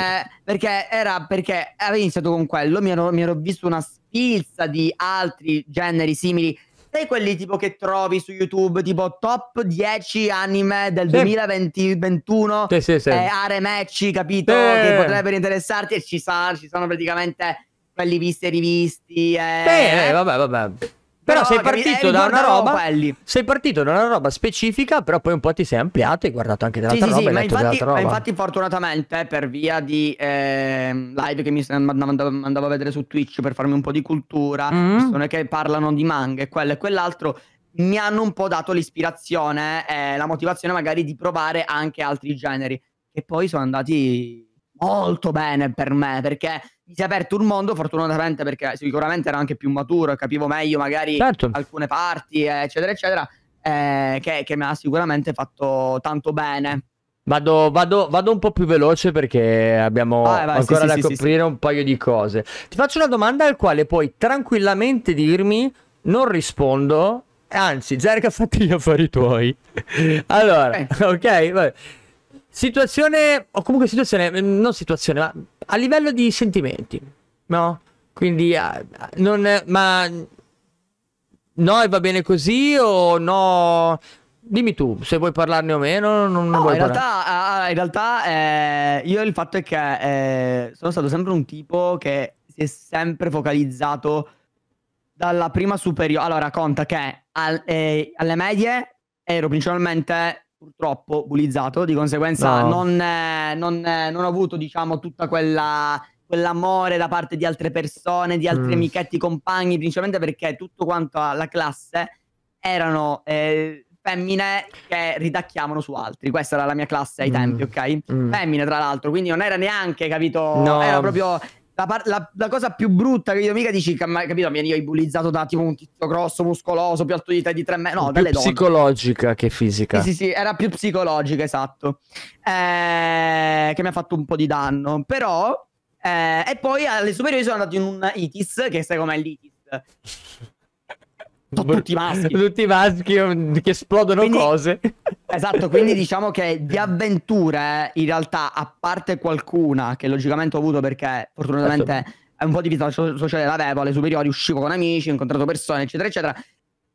[SPEAKER 2] perché era perché avevo iniziato con quello, mi ero, mi ero visto una spilza di altri generi simili. Sai quelli tipo che trovi su YouTube, tipo top 10 anime del sì. 2021, sì, sì, sì. Eh, aree match, capito? Sì. Che potrebbero interessarti e ci, sa, ci sono praticamente quelli visti e rivisti. Eh,
[SPEAKER 1] sì, eh, vabbè, vabbè. Però no, sei partito da una roba. Quelli. Sei partito da una roba specifica, però poi un po' ti sei ampliato. Hai guardato anche dell'altra sì, roba. Sì, ma, dell'altra roba. ma infatti,
[SPEAKER 2] fortunatamente, per via di eh, live che mi andavo, a vedere su Twitch per farmi un po' di cultura, mm. persone che parlano di manga e quello e quell'altro. Mi hanno un po' dato l'ispirazione e eh, la motivazione, magari, di provare anche altri generi. E poi sono andati molto bene per me perché mi si è aperto un mondo fortunatamente perché sicuramente ero anche più maturo e capivo meglio magari certo. alcune parti eccetera eccetera eh, che, che, mi ha sicuramente
[SPEAKER 1] fatto tanto bene Vado, vado, vado un po' più veloce perché abbiamo vai, vai, ancora sì, da sì, coprire sì, un paio di cose. Ti faccio una domanda al quale puoi tranquillamente dirmi non rispondo, anzi, Zerga fatti gli affari tuoi. (laughs) allora, ok, okay Situazione, o comunque situazione, mm, non situazione, ma a livello di sentimenti, no? Quindi, ah, ah, non, ma no e va bene così o no... Dimmi tu se vuoi parlarne o meno. Non, no, in realtà, ah, in realtà eh, io il fatto è
[SPEAKER 2] che eh, sono stato sempre un tipo che si è sempre focalizzato dalla prima superiore. Allora, conta che al, eh, alle medie ero principalmente purtroppo bullizzato, di conseguenza no. non, eh, non, eh, non, ho avuto diciamo tutta quella quell'amore da parte di altre persone, di altri mm. amichetti, compagni, principalmente perché tutto quanto alla classe erano eh, femmine che ridacchiavano su altri. Questa era la mia classe ai mm. tempi, ok? Mm. Femmine, tra l'altro, quindi non era neanche, capito? No. Era proprio la, la, la, cosa più brutta che io mica dici, capito? Mi io bullizzato da tipo un tizio grosso, muscoloso, più alto di te, di tre metri. No, più donne.
[SPEAKER 1] psicologica che fisica. Sì, sì,
[SPEAKER 2] sì, era più psicologica, esatto. Eh, che mi ha fatto un po' di danno. Però, eh, e poi alle superiori sono andato in un ITIS, che sai com'è l'ITIS? (laughs)
[SPEAKER 1] tutti maschi. (laughs) Tutti maschi che esplodono quindi, cose. (laughs)
[SPEAKER 2] Esatto, quindi (laughs) diciamo che di avventure, in realtà, a parte qualcuna che logicamente ho avuto perché fortunatamente certo. è un po' di vita sociale l'avevo, alle superiori uscivo con amici, ho incontrato persone, eccetera, eccetera.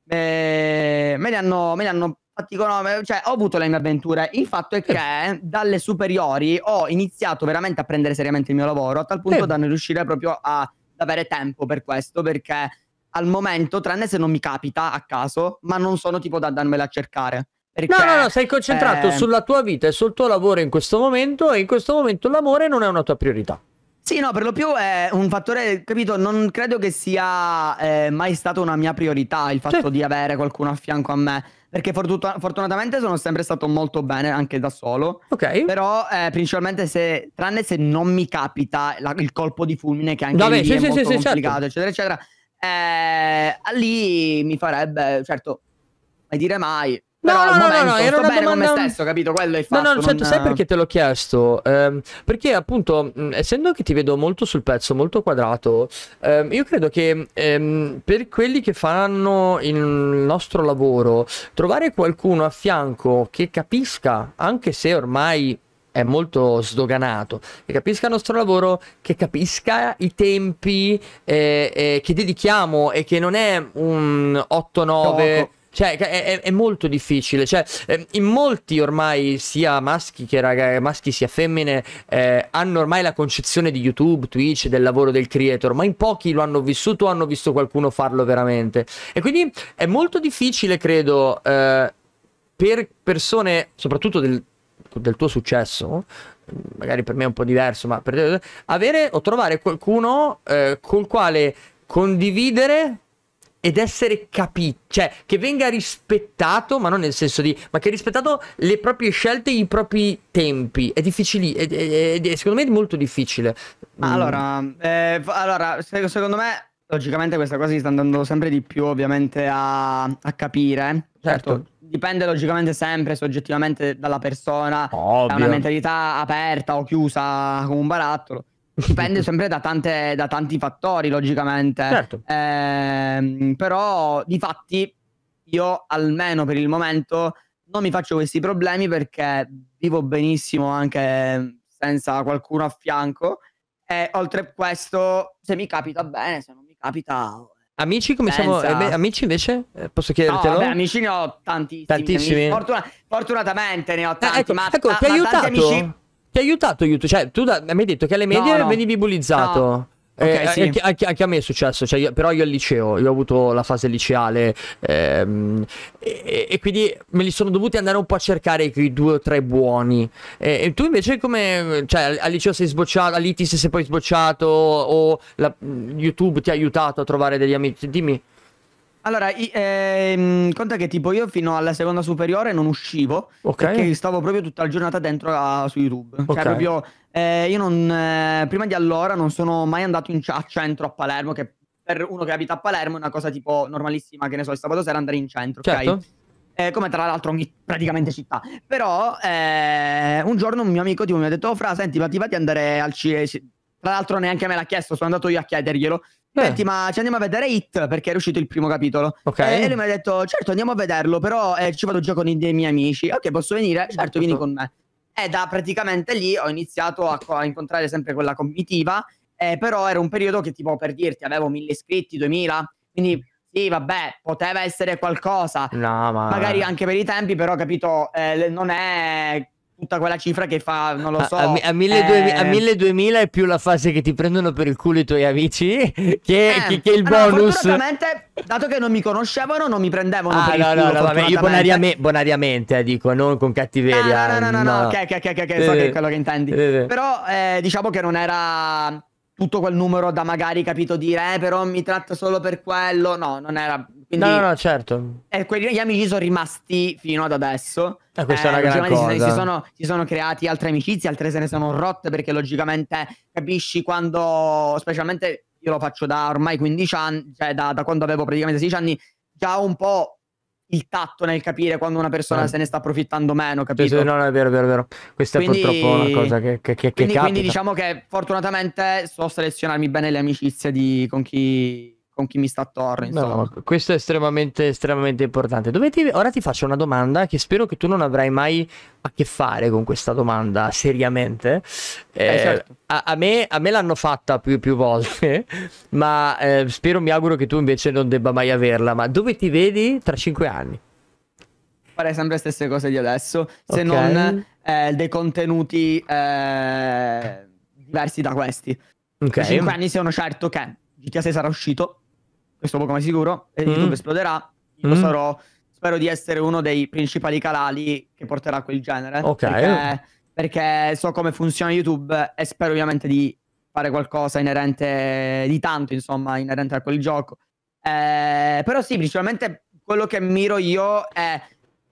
[SPEAKER 2] E me ne hanno, me ne hanno fatti conoscere, cioè ho avuto le mie avventure. Il fatto è che dalle superiori ho iniziato veramente a prendere seriamente il mio lavoro, a tal punto eh. da non riuscire proprio a, ad avere tempo per questo, perché al momento, tranne se non mi capita a caso, ma non sono tipo da andarmela a cercare. Perché, no, no, no,
[SPEAKER 1] sei concentrato eh... sulla tua vita e sul tuo lavoro in questo momento e in questo momento l'amore non è una tua priorità.
[SPEAKER 2] Sì, no, per lo più è un fattore, capito, non credo che sia eh, mai stata una mia priorità il fatto sì. di avere qualcuno a fianco a me, perché fortuna fortunatamente sono sempre stato molto bene anche da solo. Ok. Però eh, principalmente se, tranne se non mi capita la, il colpo di fulmine che anche Vabbè, lì sì, è sì, molto sì, certo. complicato, certo. eccetera, eccetera eh, lì mi farebbe, certo, mai dire mai, No, Però no, no, momento, no, era una bene domanda... come stesso, capito? Quello è fatto. No, no, certo, non... sai perché
[SPEAKER 1] te l'ho chiesto? Eh, perché appunto, essendo che ti vedo molto sul pezzo, molto quadrato, eh, io credo che ehm, per quelli che fanno il nostro lavoro, trovare qualcuno a fianco che capisca, anche se ormai è molto sdoganato, che capisca il nostro lavoro, che capisca i tempi eh, eh, che dedichiamo e che non è un 8-9. Cioè, è, è, molto difficile. Cioè, ehm, in molti ormai, sia maschi che ragazzi, maschi sia femmine, eh, hanno ormai la concezione di YouTube, Twitch, del lavoro del creator, ma in pochi lo hanno vissuto o hanno visto qualcuno farlo veramente. E quindi è molto difficile, credo, eh, per persone, soprattutto del, del tuo successo, magari per me è un po' diverso, ma per avere o trovare qualcuno eh, col quale condividere ed essere capito, cioè che venga rispettato, ma non nel senso di, ma che rispettato le proprie scelte, i propri tempi. È difficile, è, è, è, secondo me è molto difficile. Mm. Allora,
[SPEAKER 2] eh, allora secondo me, logicamente questa cosa si sta andando sempre di più ovviamente a, a capire. certo, certo Dipende logicamente sempre, soggettivamente dalla persona, Ovvio. da una mentalità aperta o chiusa come un barattolo. Dipende (laughs) sempre da, tante, da tanti fattori, logicamente. Certo. Eh, però, di fatti, io almeno per il momento non mi faccio questi problemi perché vivo benissimo anche senza qualcuno a fianco. E oltre a questo, se mi capita bene, se non mi capita,
[SPEAKER 1] Amici come siamo? Eh, amici invece? Eh, posso chiederti? No, vabbè, amici
[SPEAKER 2] ne ho tantissimi. Tantissimi? Amici. Fortuna, fortunatamente ne ho eh, tanti, eh, ecco, ma, ecco, ma, ti ha aiutato? Amici...
[SPEAKER 1] Ti ha aiutato YouTube? Cioè, tu da, mi hai detto che alle medie no, no. venivi bullizzato. No. Okay, eh, sì. anche, anche, anche, a me è successo, cioè io, però io al liceo, io ho avuto la fase liceale ehm, e, e, quindi me li sono dovuti andare un po' a cercare quei due o tre buoni. E, e tu invece come, cioè al liceo sei sbocciato, all'ITI sei poi sbocciato o la, YouTube ti ha aiutato a trovare degli amici? Dimmi.
[SPEAKER 2] Allora, ehm, conta che tipo io fino alla seconda superiore non uscivo okay. perché stavo proprio tutta la giornata dentro a, su YouTube. Cioè, okay. Cioè, proprio eh, io non, eh, prima di allora non sono mai andato in, a centro cioè, a Palermo, che per uno che abita a Palermo è una cosa tipo normalissima, che ne so, il sabato sera andare in centro, certo. ok? Eh, come tra l'altro ogni praticamente città. Però eh, un giorno un mio amico tipo, mi ha detto, oh, Fra, senti, ma ti va di andare al cinema? Tra l'altro neanche me l'ha chiesto, sono andato io a chiederglielo. Eh. Senti, ma ci andiamo a vedere Hit perché è uscito il primo capitolo. Okay. E lui mi ha detto: Certo, andiamo a vederlo, però eh, ci vado già con i, dei miei amici. Ok, posso venire? Certo, vieni con me. E da praticamente lì ho iniziato a, a incontrare sempre quella comitiva. Eh, però era un periodo che, tipo, per dirti, avevo mille iscritti, 2000. Quindi sì, vabbè, poteva essere qualcosa.
[SPEAKER 1] No, ma... Magari anche
[SPEAKER 2] per i tempi, però capito, eh, non è tutta quella cifra che fa, non lo so. A, a, a 1200
[SPEAKER 1] eh... è più la fase che ti prendono per il culo i tuoi amici (laughs) che, eh, che, che il allora, bonus.
[SPEAKER 2] dato che non mi conoscevano, non mi prendevano ah, per no, il culo. No, no, vabbè, io bonariame,
[SPEAKER 1] bonariamente eh, dico, non con cattiveria. Ah, no, no, no, no, no, ok, ok,
[SPEAKER 2] ok, okay so eh, che è quello che intendi. Eh, eh. Però diciamo che non era tutto quel numero da magari capito dire eh però mi tratta solo per quello no non era quindi, no, no,
[SPEAKER 1] certo.
[SPEAKER 2] Eh, quegli, gli amici sono rimasti fino ad adesso. E eh, questa eh, è una eh, gran cosa. Si sono, si sono, creati altre amicizie, altre se ne sono rotte perché logicamente capisci quando, specialmente io lo faccio da ormai 15 anni, cioè da, da quando avevo praticamente 16 anni, già un po' il tatto nel capire quando una persona eh. se ne sta approfittando meno, capito? Sì, no, no,
[SPEAKER 1] è vero, è vero, è vero. Questa quindi, è purtroppo una cosa che, che, che, quindi, che quindi diciamo che fortunatamente so selezionarmi bene le amicizie di, con chi con chi mi sta attorno. No, questo è estremamente, estremamente importante. Dovete, ora ti faccio una domanda che spero che tu non avrai mai a che fare con questa domanda seriamente. Eh, eh, certo. a, a, me, a me l'hanno fatta più, più volte, (laughs) ma eh, spero, mi auguro che tu invece non debba mai averla. Ma dove ti vedi tra cinque anni?
[SPEAKER 2] Fare sempre le stesse cose di adesso, se okay. non eh, dei contenuti eh, diversi da questi. Ok. Tra anni sono certo che GTA 6 sarà uscito, questo poco ma sicuro, e mm. YouTube esploderà, io mm. sarò, spero di essere uno dei principali canali che porterà quel genere. Ok. Perché, perché so come funziona YouTube e spero ovviamente di fare qualcosa inerente, di tanto insomma, inerente a quel gioco. Eh, però sì, principalmente quello che miro io è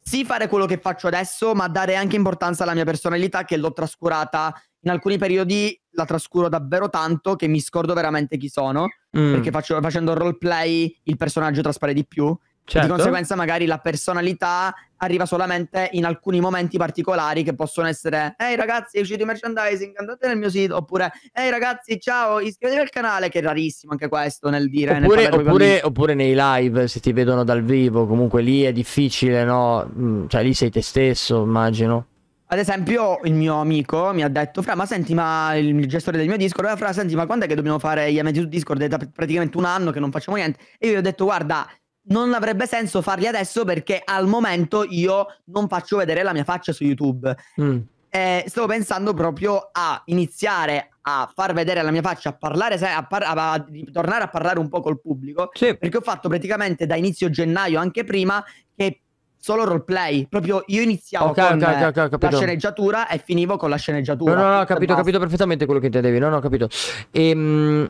[SPEAKER 2] sì fare quello che faccio adesso, ma dare anche importanza alla mia personalità che l'ho trascurata in alcuni periodi la trascuro davvero tanto che mi scordo veramente chi sono. Mm. Perché faccio, facendo roleplay il personaggio traspare di più. Certo. Di conseguenza, magari la personalità arriva solamente in alcuni momenti particolari che possono essere: Ehi ragazzi, è uscito il merchandising, andate nel mio sito. Oppure, Ehi ragazzi, ciao, iscrivetevi al canale. Che è rarissimo anche questo nel dire. Oppure, nel oppure,
[SPEAKER 1] oppure nei live, se ti vedono dal vivo, comunque lì è difficile, no? Mm, cioè, lì sei te stesso, immagino.
[SPEAKER 2] Ad esempio, il mio amico mi ha detto: Fra, ma senti, ma il gestore del mio Discord, eh, Fra, senti, ma quando è che dobbiamo fare gli eventi su Discord? È da praticamente un anno che non facciamo niente. E io gli ho detto: Guarda, non avrebbe senso farli adesso perché al momento io non faccio vedere la mia faccia su YouTube. Mm. Eh, stavo pensando proprio a iniziare a far vedere la mia faccia, a parlare, a, par- a, a tornare a parlare un po' col pubblico. Sì. Perché ho fatto praticamente da inizio gennaio, anche prima, che solo roleplay. Proprio io iniziavo okay, con okay, okay, la sceneggiatura e finivo con la sceneggiatura. No, no, no, ho capito, capito
[SPEAKER 1] perfettamente quello che intendevi. No, no, ho capito. Ehm,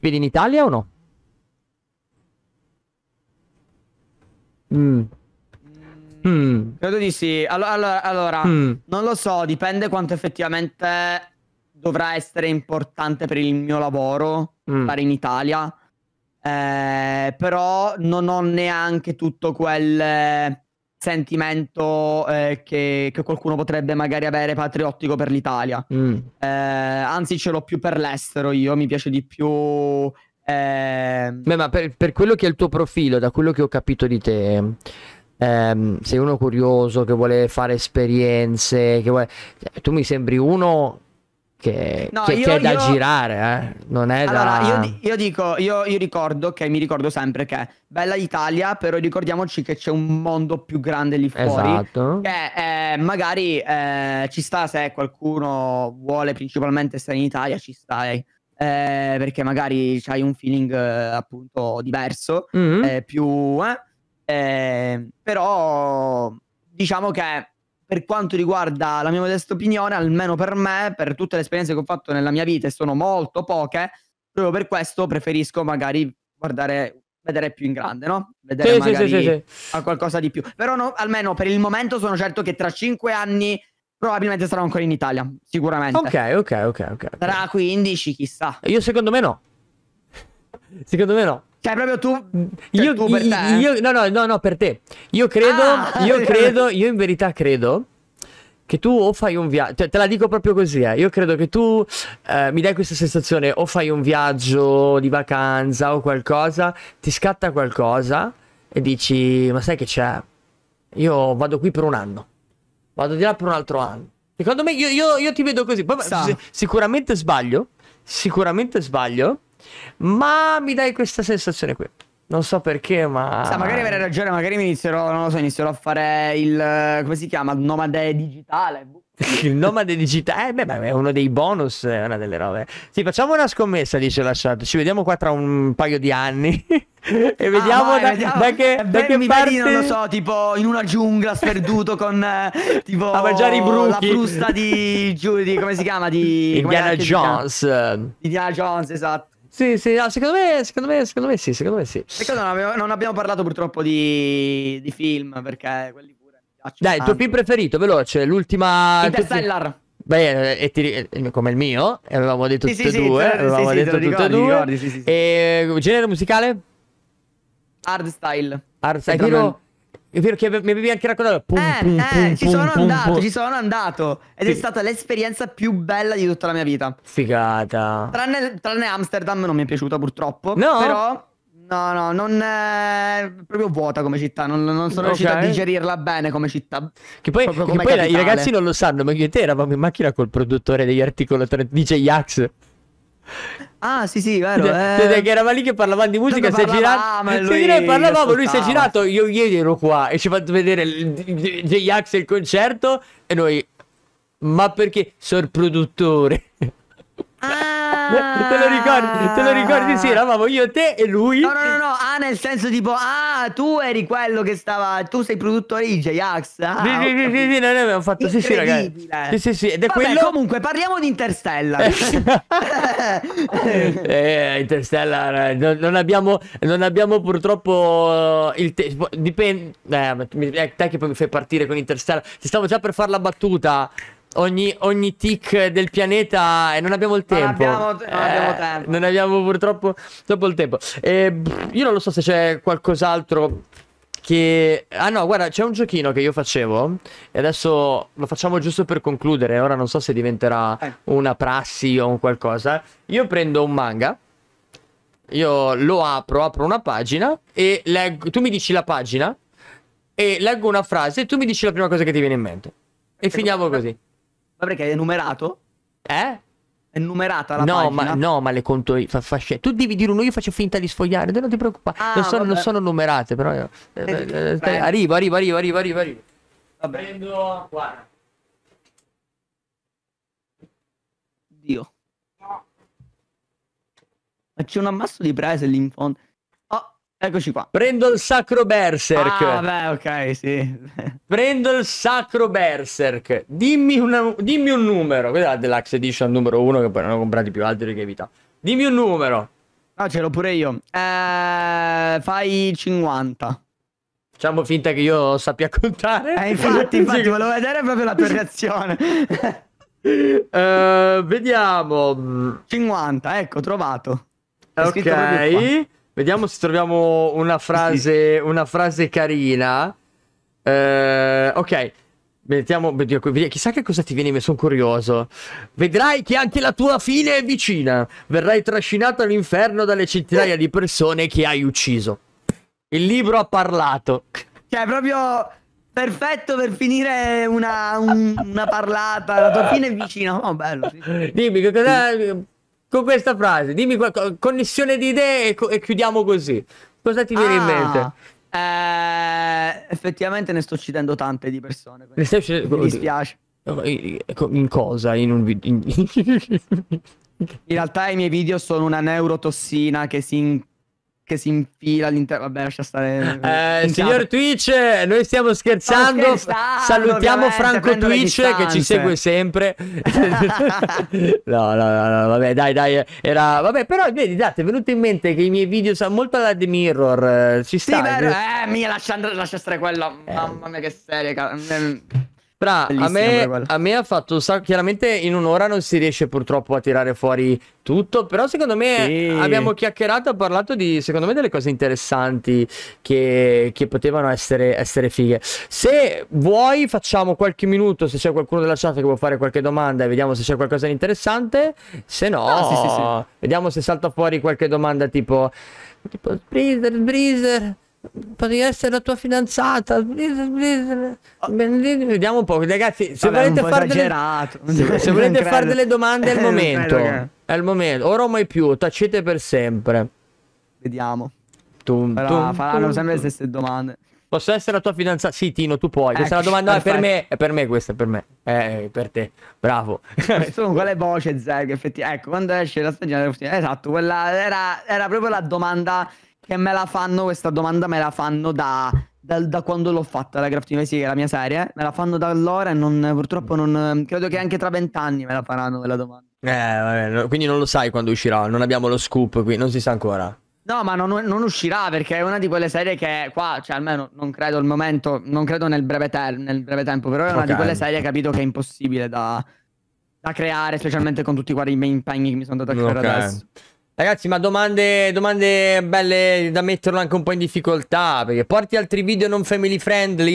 [SPEAKER 1] vedi in Italia o no? Mm. Mm. mm. Credo di sì.
[SPEAKER 2] Allora, allora, allora mm. non lo so, dipende quanto effettivamente dovrà essere importante per il mio lavoro mm. stare in Italia eh, però non ho neanche tutto quel eh, sentimento eh, che, che, qualcuno potrebbe magari avere patriottico per l'Italia. Mm. Eh, anzi, ce l'ho più per l'estero. Io mi piace di più.
[SPEAKER 1] Eh... Beh, ma per, per, quello che è il tuo profilo, da quello che ho capito di te. Ehm, sei uno curioso che vuole fare esperienze, che vuole... Cioè, tu mi sembri uno che, no, che, io, che è da io... girare, eh? non è allora, da... Io,
[SPEAKER 2] io dico, io, ricordo che mi ricordo sempre che bella l'Italia, però ricordiamoci che c'è un mondo più grande lì fuori. Esatto. Che eh, magari eh, ci sta se qualcuno vuole principalmente stare in Italia, ci stai. Eh, perché magari hai un feeling eh, appunto diverso, mm -hmm. più... però diciamo che per quanto riguarda la mia modesta opinione, almeno per me, per tutte le esperienze che ho fatto nella mia vita e sono molto poche, proprio per questo preferisco magari guardare vedere più in grande, no? Vedere sì, magari sì, sì, sì. a qualcosa di più. Però no, almeno per il momento sono certo che tra cinque anni probabilmente sarò ancora in Italia, sicuramente. Ok,
[SPEAKER 1] ok, ok, ok. Tra 15, chissà. Io secondo me no. (laughs) secondo me no. Cioè, proprio tu. Cioè, io, tu per te. Eh? Io, no, no, no, no, per te. Io credo, ah, io (laughs) credo, io in verità credo che tu o fai un viaggio, cioè, te, te la dico proprio così, eh. io credo che tu eh, mi dai questa sensazione o fai un viaggio di vacanza o qualcosa, ti scatta qualcosa e dici ma sai che c'è, io vado qui per un anno, vado di là per un altro anno. Secondo me io, io, io ti vedo così, Poi, sicuramente sbaglio, sicuramente sbaglio, ma mi dai questa sensazione qui. Non so perché, ma. Sa, magari
[SPEAKER 2] avere ragione, magari mi inizierò, non lo so, inizierò a fare il. Eh, come si
[SPEAKER 1] chiama? Il Nomade digitale. (laughs) il nomade digitale. Eh, beh, beh, è uno dei bonus, è una delle robe. Sì, facciamo una scommessa, dice la chat. Ci vediamo qua tra un paio di anni. (laughs) e ah, vediamo, ah, vai, da, vediamo. da, che, da che mi parte... vedi, non lo so,
[SPEAKER 2] tipo in una giungla sperduto con eh, tipo a mangiare i bruchi. la frusta
[SPEAKER 1] di, giù, di come si chiama? Di (laughs) Indiana Jones. Indiana Jones, esatto. Sì, sì, no, secondo me, secondo me, secondo me sì, secondo me sì. Secondo
[SPEAKER 2] non, non abbiamo parlato purtroppo di, di film, perché quelli pure
[SPEAKER 1] Dai, il tuo film preferito, veloce, l'ultima... Interstellar. Beh, eh, e ti, eh, come il mio, avevamo detto sì, tutte sì, e due, sì, avevamo detto tutte e due. Ricordi, e genere musicale? Hardstyle. Hardstyle. È vero che mi avevi anche raccontato. Pum, eh, pum, eh, pum, ci sono andato, ci
[SPEAKER 2] sono andato. Ed sì. è stata l'esperienza più bella di tutta la mia vita.
[SPEAKER 1] Figata.
[SPEAKER 2] Tranne, tranne Amsterdam non mi è piaciuta purtroppo. No. Però No, no, non è proprio vuota come città, non, non sono okay. riuscito a digerirla bene come città. Che poi, che poi i ragazzi non
[SPEAKER 1] lo sanno, ma io e te eravamo in macchina col produttore degli articoli 30, DJ Yax. Ah, sì, sì, vero. Cioè, eh. Cioè, che eravamo lì che parlavamo di musica. Si è girato. Lui sì, parlavamo, lui si è girato. Io ieri ero qua e ci ha fatto vedere J-Ax il concerto. E noi. Ma perché? Sor produttore. Ah, te lo ricordi? Te lo ricordi? Sì, ah. eravamo io, te e lui. No, no, no, no. Ah, nel
[SPEAKER 2] senso tipo, ah, tu eri quello che stava. Tu sei produttore di J-Ax. Ah, sì, sì, sì,
[SPEAKER 1] sì, noi abbiamo fatto. Sì, sì, ragazzi. Sì, sì, sì. Ed è Vabbè, quello...
[SPEAKER 2] comunque, parliamo di Interstellar.
[SPEAKER 1] (laughs) eh, Interstellar, non, non, abbiamo, non abbiamo purtroppo eh, il tempo. Dipende. Eh, eh, te che poi mi fai partire con Interstellar. Ti stavo già per fare la battuta ogni, ogni tic del pianeta e non abbiamo il tempo. Non abbiamo, non eh, abbiamo tempo. Non abbiamo purtroppo, purtroppo il tempo. E, io non lo so se c'è qualcos'altro che... Ah no, guarda, c'è un giochino che io facevo e adesso lo facciamo giusto per concludere. Ora non so se diventerà eh. una prassi o un qualcosa. Io prendo un manga. Io lo apro, apro una pagina e leggo, tu mi dici la pagina e leggo una frase e tu mi dici la prima cosa che ti viene in mente. E finiamo così. Ma perché è numerato? Eh? È numerata la no, pagina? Ma, no, ma le conto fa, fasce. Tu devi dire uno, io faccio finta di sfogliare, non ti preoccupare. Ah, non, sono, non, sono, numerate, però io... Eh, eh, eh, eh, eh, eh, arrivo, arrivo, arrivo, arrivo, arrivo. arrivo. Prendo qua. Dio. Ma c'è un ammasso di prese lì in fondo. Eccoci qua. Prendo il sacro berserk. Ah, beh, ok, sì. (laughs) Prendo il sacro berserk. Dimmi, una, dimmi un numero. Quella è la deluxe edition numero uno, che poi non ho comprati più altri che vita. Dimmi un numero. No, ah, ce l'ho pure io. Eh, fai 50. Facciamo finta che io sappia contare. Eh, infatti, infatti, volevo vedere proprio la tua (laughs) reazione. uh, vediamo. 50, ecco, trovato. È ok. Vediamo se troviamo una frase, una frase carina. Eh, ok. Mettiamo, chissà che cosa ti viene, mi sono curioso. Vedrai che anche la tua fine è vicina. Verrai trascinato all'inferno dalle centinaia di persone che hai ucciso. Il libro ha parlato. Cioè, proprio perfetto per finire una, un, una parlata. La tua fine è vicina. Oh, bello. Sì. Dimmi, che cosa... Con questa frase, dimmi connessione di idee e, co e, chiudiamo così. Cosa ti viene ah, in mente?
[SPEAKER 2] Eh, effettivamente ne sto uccidendo tante di persone.
[SPEAKER 1] Mi dispiace. Ecco, in cosa? In un video.
[SPEAKER 2] In realtà i miei video sono una neurotossina che si che si infila all'interno.
[SPEAKER 1] Vabbè, lascia stare. Eh, eh signor Twitch, noi stiamo scherzando. Salutiamo Franco Twitch che ci segue sempre. (laughs) no, no, no, no, vabbè, dai, dai. Era... Vabbè, però vedi, date, è venuto in mente che i miei video sono molto alla The Mirror. Eh, ci sta. Sì, vero, eh,
[SPEAKER 2] mia, lascia, lascia stare quello. Eh. Mamma mia, che serie. Car- mm,
[SPEAKER 1] Bra, a me, a me, ha fatto un sacco. Chiaramente in un'ora non si riesce purtroppo a tirare fuori tutto. Però secondo me sì. abbiamo chiacchierato, parlato di secondo me delle cose interessanti che, che potevano essere, essere, fighe. Se vuoi, facciamo qualche minuto. Se c'è qualcuno della chat che vuole fare qualche domanda e vediamo se c'è qualcosa di interessante. Se no, ah, sì, sì, vediamo se salta fuori qualche domanda tipo: tipo Breezer, Breezer potrei essere la tua fidanzata. Please, please. Vediamo un po', ragazzi. Se Vabbè, volete, fare delle... Se, se volete fare delle domande, è il (laughs) momento. Che... È il momento. Ora o mai più, tacete per sempre. Vediamo. Tum, Però, tum, faranno tum, sempre le stesse domande. Posso essere la tua fidanzata? Sì, Tino, tu puoi. Ecco, questa è la ecco, domanda. No, è per me, è per me questa, è per me. È eh, per te. Bravo. (laughs) Sono quelle voce, Zeg, effettivamente. Ecco,
[SPEAKER 2] quando esce la stagione... Esatto, quella era, era proprio la domanda che me la fanno, questa domanda me la fanno da, da, da quando l'ho fatta la Craft University, che è la mia serie, me la fanno da allora e non, purtroppo non, ehm, credo che anche tra vent'anni me la faranno quella domanda.
[SPEAKER 1] Eh, vabbè, no, quindi non lo sai quando uscirà, non abbiamo lo scoop qui, non si sa ancora.
[SPEAKER 2] No, ma non, non, uscirà perché è una di quelle serie che qua, cioè almeno non credo al momento, non credo nel breve, ter- nel breve tempo, però è una okay. di quelle serie capito che è impossibile da, da creare, specialmente con tutti i miei impegni che
[SPEAKER 1] mi sono dato a creare okay. adesso. Ragazzi, ma domande, domande belle da metterlo anche un po' in difficoltà, perché porti altri video non family friendly?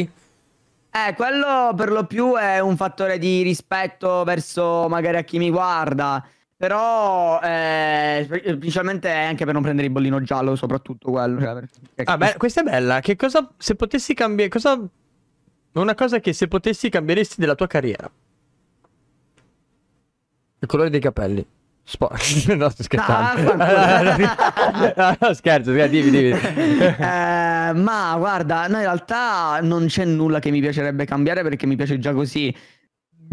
[SPEAKER 1] Eh, quello per
[SPEAKER 2] lo più è un fattore di rispetto verso magari a chi mi guarda, però eh, principalmente è anche per non prendere il bollino giallo, soprattutto quello. Cioè,
[SPEAKER 1] ah, beh, ecco. questa è bella. Che cosa, se potessi cambiare, cosa... Una cosa che se potessi cambieresti della tua carriera? Il colore dei capelli. Sport. (laughs) no, sto scherzando. Ah, (laughs) no, scherzo, scherzo, dimmi, dimmi. (laughs)
[SPEAKER 2] Eh, ma guarda, no, in realtà non c'è nulla che mi piacerebbe cambiare perché mi piace già così.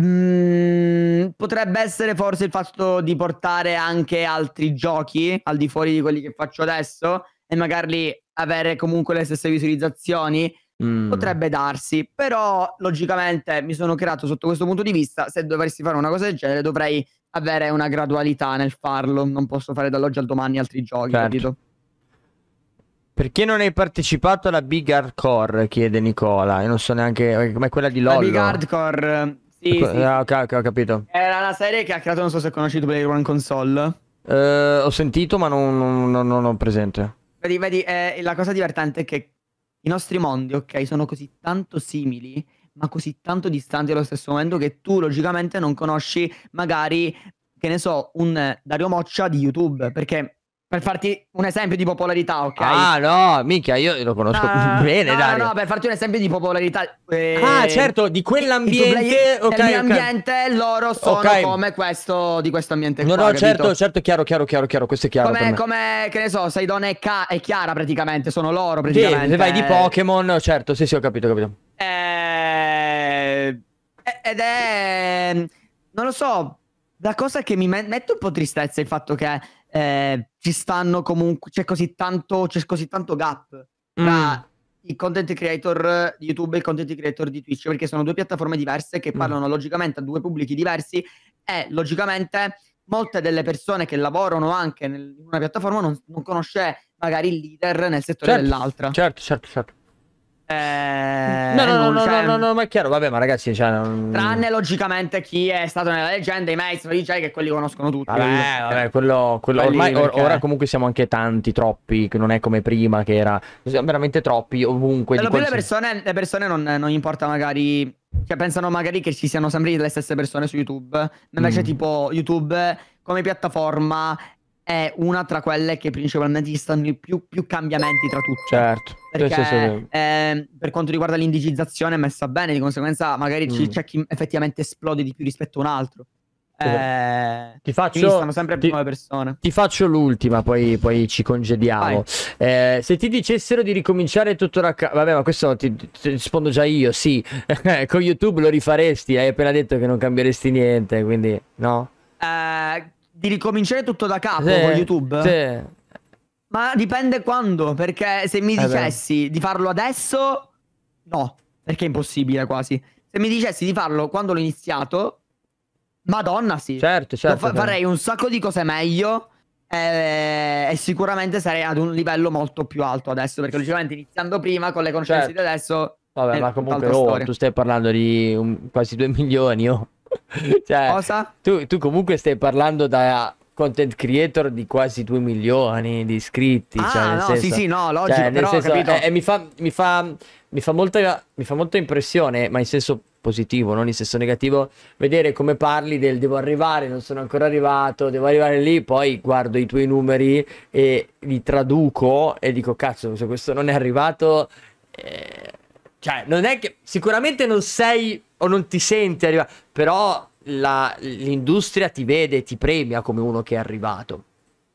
[SPEAKER 2] Mm, potrebbe essere forse il fatto di portare anche altri giochi al di fuori di quelli che faccio adesso e magari avere comunque le stesse visualizzazioni. Mm. Potrebbe darsi, però logicamente mi sono creato sotto questo punto di vista. Se dovessi fare una cosa del genere, dovrei avere una gradualità nel farlo. Non posso fare dall'oggi al domani altri giochi, certo. capito?
[SPEAKER 1] Perché non hai partecipato alla Big Hardcore? chiede Nicola. Io non so neanche. Ma è quella di LOL. La Big
[SPEAKER 2] Hardcore. Eh, sì, sì. Ah,
[SPEAKER 1] okay, okay, ho capito.
[SPEAKER 2] Era una serie che ha creato, non so se conosci
[SPEAKER 1] tu Player One Console. Eh, ho sentito, ma non, non, non, non ho presente.
[SPEAKER 2] Vedi, vedi eh, la cosa divertente è che i nostri mondi, ok, sono così tanto simili ma così tanto distanti allo stesso momento che tu logicamente non conosci magari, che ne so, un Dario Moccia di YouTube, perché per farti un esempio di popolarità, ok? Ah,
[SPEAKER 1] no, minchia, io lo conosco ah, (laughs) bene, no, Dario. No, no,
[SPEAKER 2] per farti un esempio di popolarità. Eh, ah, certo, di quell'ambiente. Okay, Dell'ambiente, okay. loro sono okay. come questo, di
[SPEAKER 1] questo ambiente no, qua, No, no, certo, certo, chiaro, chiaro, chiaro, chiaro, questo è chiaro Come,
[SPEAKER 2] come che ne so, Saidone e, Ca- e Chiara praticamente, sono loro praticamente. Sì, se vai di eh. Pokémon,
[SPEAKER 1] certo, sì, sì, ho capito, ho capito.
[SPEAKER 2] Eh, eh, ed è... Non lo so, la cosa che mi mette un po' tristezza è il fatto che eh, ci stanno comunque... C'è così tanto, c'è così tanto gap tra mm. i content creator di YouTube e i content creator di Twitch, perché sono due piattaforme diverse che mm. parlano mm. logicamente a due pubblichi diversi e logicamente molte delle persone che lavorano anche nel, in una piattaforma non, non conosce magari il leader nel settore certo, dell'altra.
[SPEAKER 1] Certo, certo, certo. Eh, no, no, no, no, no, no, no, ma è chiaro, vabbè, ma ragazzi, cioè, non... tranne
[SPEAKER 2] logicamente chi è stato nella leggenda, i maestri DJ che quelli conoscono tutti. Vabbè, ah, eh. eh,
[SPEAKER 1] vabbè quello, quello ormai perché... ora comunque siamo anche tanti, troppi, che non è come prima che era siamo veramente troppi ovunque. Però qualsiasi... le
[SPEAKER 2] persone, le persone non, non importa magari cioè pensano magari che ci siano sempre le stesse persone su YouTube, ma invece mm. tipo YouTube come piattaforma è una tra quelle che principalmente ci stanno più, più cambiamenti tra tutte.
[SPEAKER 1] Certo. Perché sì, sì, sì.
[SPEAKER 2] Eh, per quanto riguarda l'indicizzazione è messa bene, di conseguenza magari mm. c'è chi effettivamente esplode di più rispetto a un altro. Eh, ti faccio, sempre
[SPEAKER 1] ti, ti faccio l'ultima, poi, poi, ci congediamo. Eh, se ti dicessero di ricominciare tutto da capo, vabbè, ma questo ti, ti, rispondo già io. Sì, (laughs) con YouTube lo rifaresti. Hai appena detto che non cambieresti niente, quindi no?
[SPEAKER 2] Eh, di ricominciare tutto da capo sì, con YouTube? Sì. Ma dipende quando, perché se mi eh, dicessi eh di farlo adesso, no, perché è impossibile quasi. Se mi dicessi di farlo quando l'ho iniziato, madonna sì. Certo, certo. Fa certo. farei un sacco di cose meglio e, eh, e sicuramente sarei ad un livello molto più alto adesso, perché logicamente iniziando prima con le conoscenze certo. di adesso... Vabbè, ma comunque oh, tu
[SPEAKER 1] stai parlando di un, quasi 2 milioni, oh. (laughs) cioè, Cosa? Tu, tu comunque stai parlando da content creator di quasi 2 milioni di iscritti. Ah, cioè, no, senso, sì, sì, no, cioè, logico, cioè, però senso, eh, eh, mi, fa, mi, fa, mi, fa molta, mi fa molta impressione, ma in senso positivo, non in senso negativo, vedere come parli del devo arrivare, non sono ancora arrivato, devo arrivare lì, poi guardo i tuoi numeri e li traduco e dico cazzo, se questo non è arrivato... Eh, cioè, non è che... Sicuramente non sei o non ti senti arrivare, però l'industria ti vede, ti premia come uno che è arrivato.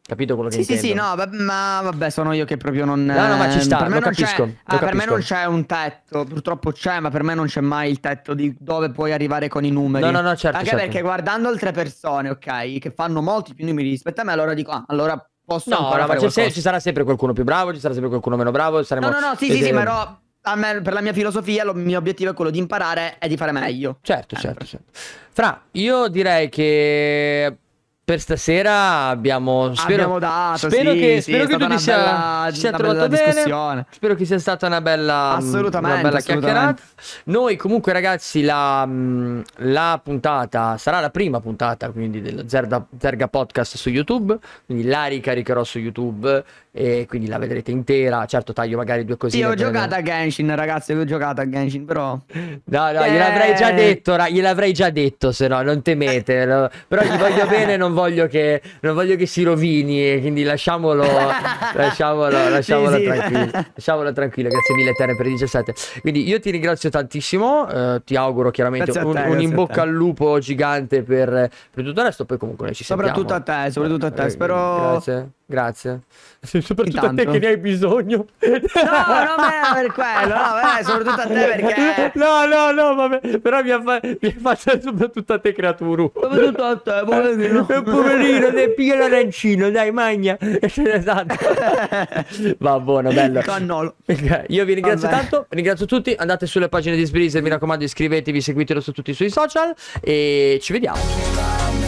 [SPEAKER 1] Capito quello che sì, Sì, sì, no,
[SPEAKER 2] ma vabbè, sono io che proprio non... No, no, ma ci ehm, sta, per lo, capisco, lo ah, capisco. Per me non c'è un tetto, purtroppo c'è, ma per me non c'è mai il tetto di dove puoi arrivare con i numeri. No, no, no, certo. Anche certo. perché guardando altre persone, ok, che fanno molti più numeri rispetto a me, allora dico, ah, allora posso... No, no ma ci
[SPEAKER 1] sarà sempre qualcuno più bravo, ci sarà sempre qualcuno meno bravo, saremo... No, no, no, sì, sì, sì, però
[SPEAKER 2] me, per la mia filosofia, il mio obiettivo è quello di imparare e di fare meglio.
[SPEAKER 1] Certo, sempre. Eh, certo, certo. Fra, io direi che per stasera abbiamo spero, abbiamo dato, spero sì, che, sì, spero che tu ti sia, bella, sia trovato bene spero che sia stata una bella assolutamente, una bella assolutamente. noi comunque ragazzi la, mm, la, puntata sarà la prima puntata quindi del Zerda, Zerga Podcast su YouTube quindi la ricaricherò su YouTube e quindi la vedrete intera certo taglio magari due cosine io ho giocato
[SPEAKER 2] a Genshin ragazzi io ho giocato a Genshin però no
[SPEAKER 1] no eh... gliel'avrei già eh. detto gliel'avrei già detto se no non temete (laughs) però gli voglio bene non voglio che, non voglio che si rovini, quindi lasciamolo, (laughs) lasciamolo, lasciamolo sì, tranquillo. Sì. Lasciamolo tranquillo, grazie mille Terre per il 17. Quindi io ti ringrazio tantissimo, eh, ti auguro chiaramente te, un, un in bocca al lupo gigante per, per, tutto il resto, poi comunque noi ci sentiamo. Soprattutto a te, soprattutto a te, eh, spero... Grazie. Grazie. Soprattutto Intanto. a te che ne hai bisogno. No, non è per quello, no, beh, soprattutto a te perché... No, no, no, vabbè, però mi, affa- mi affaccia soprattutto a te, creaturu. Soprattutto a te, poverino. Eh, poverino, ne piglia l'arancino, dai, magna. E ce n'è tanto. Va buono, bello. Cannolo. Io vi ringrazio vabbè. tanto, ringrazio tutti, andate sulle pagine di Sbreeze, mi raccomando iscrivetevi, seguitelo su tutti i suoi social e ci vediamo.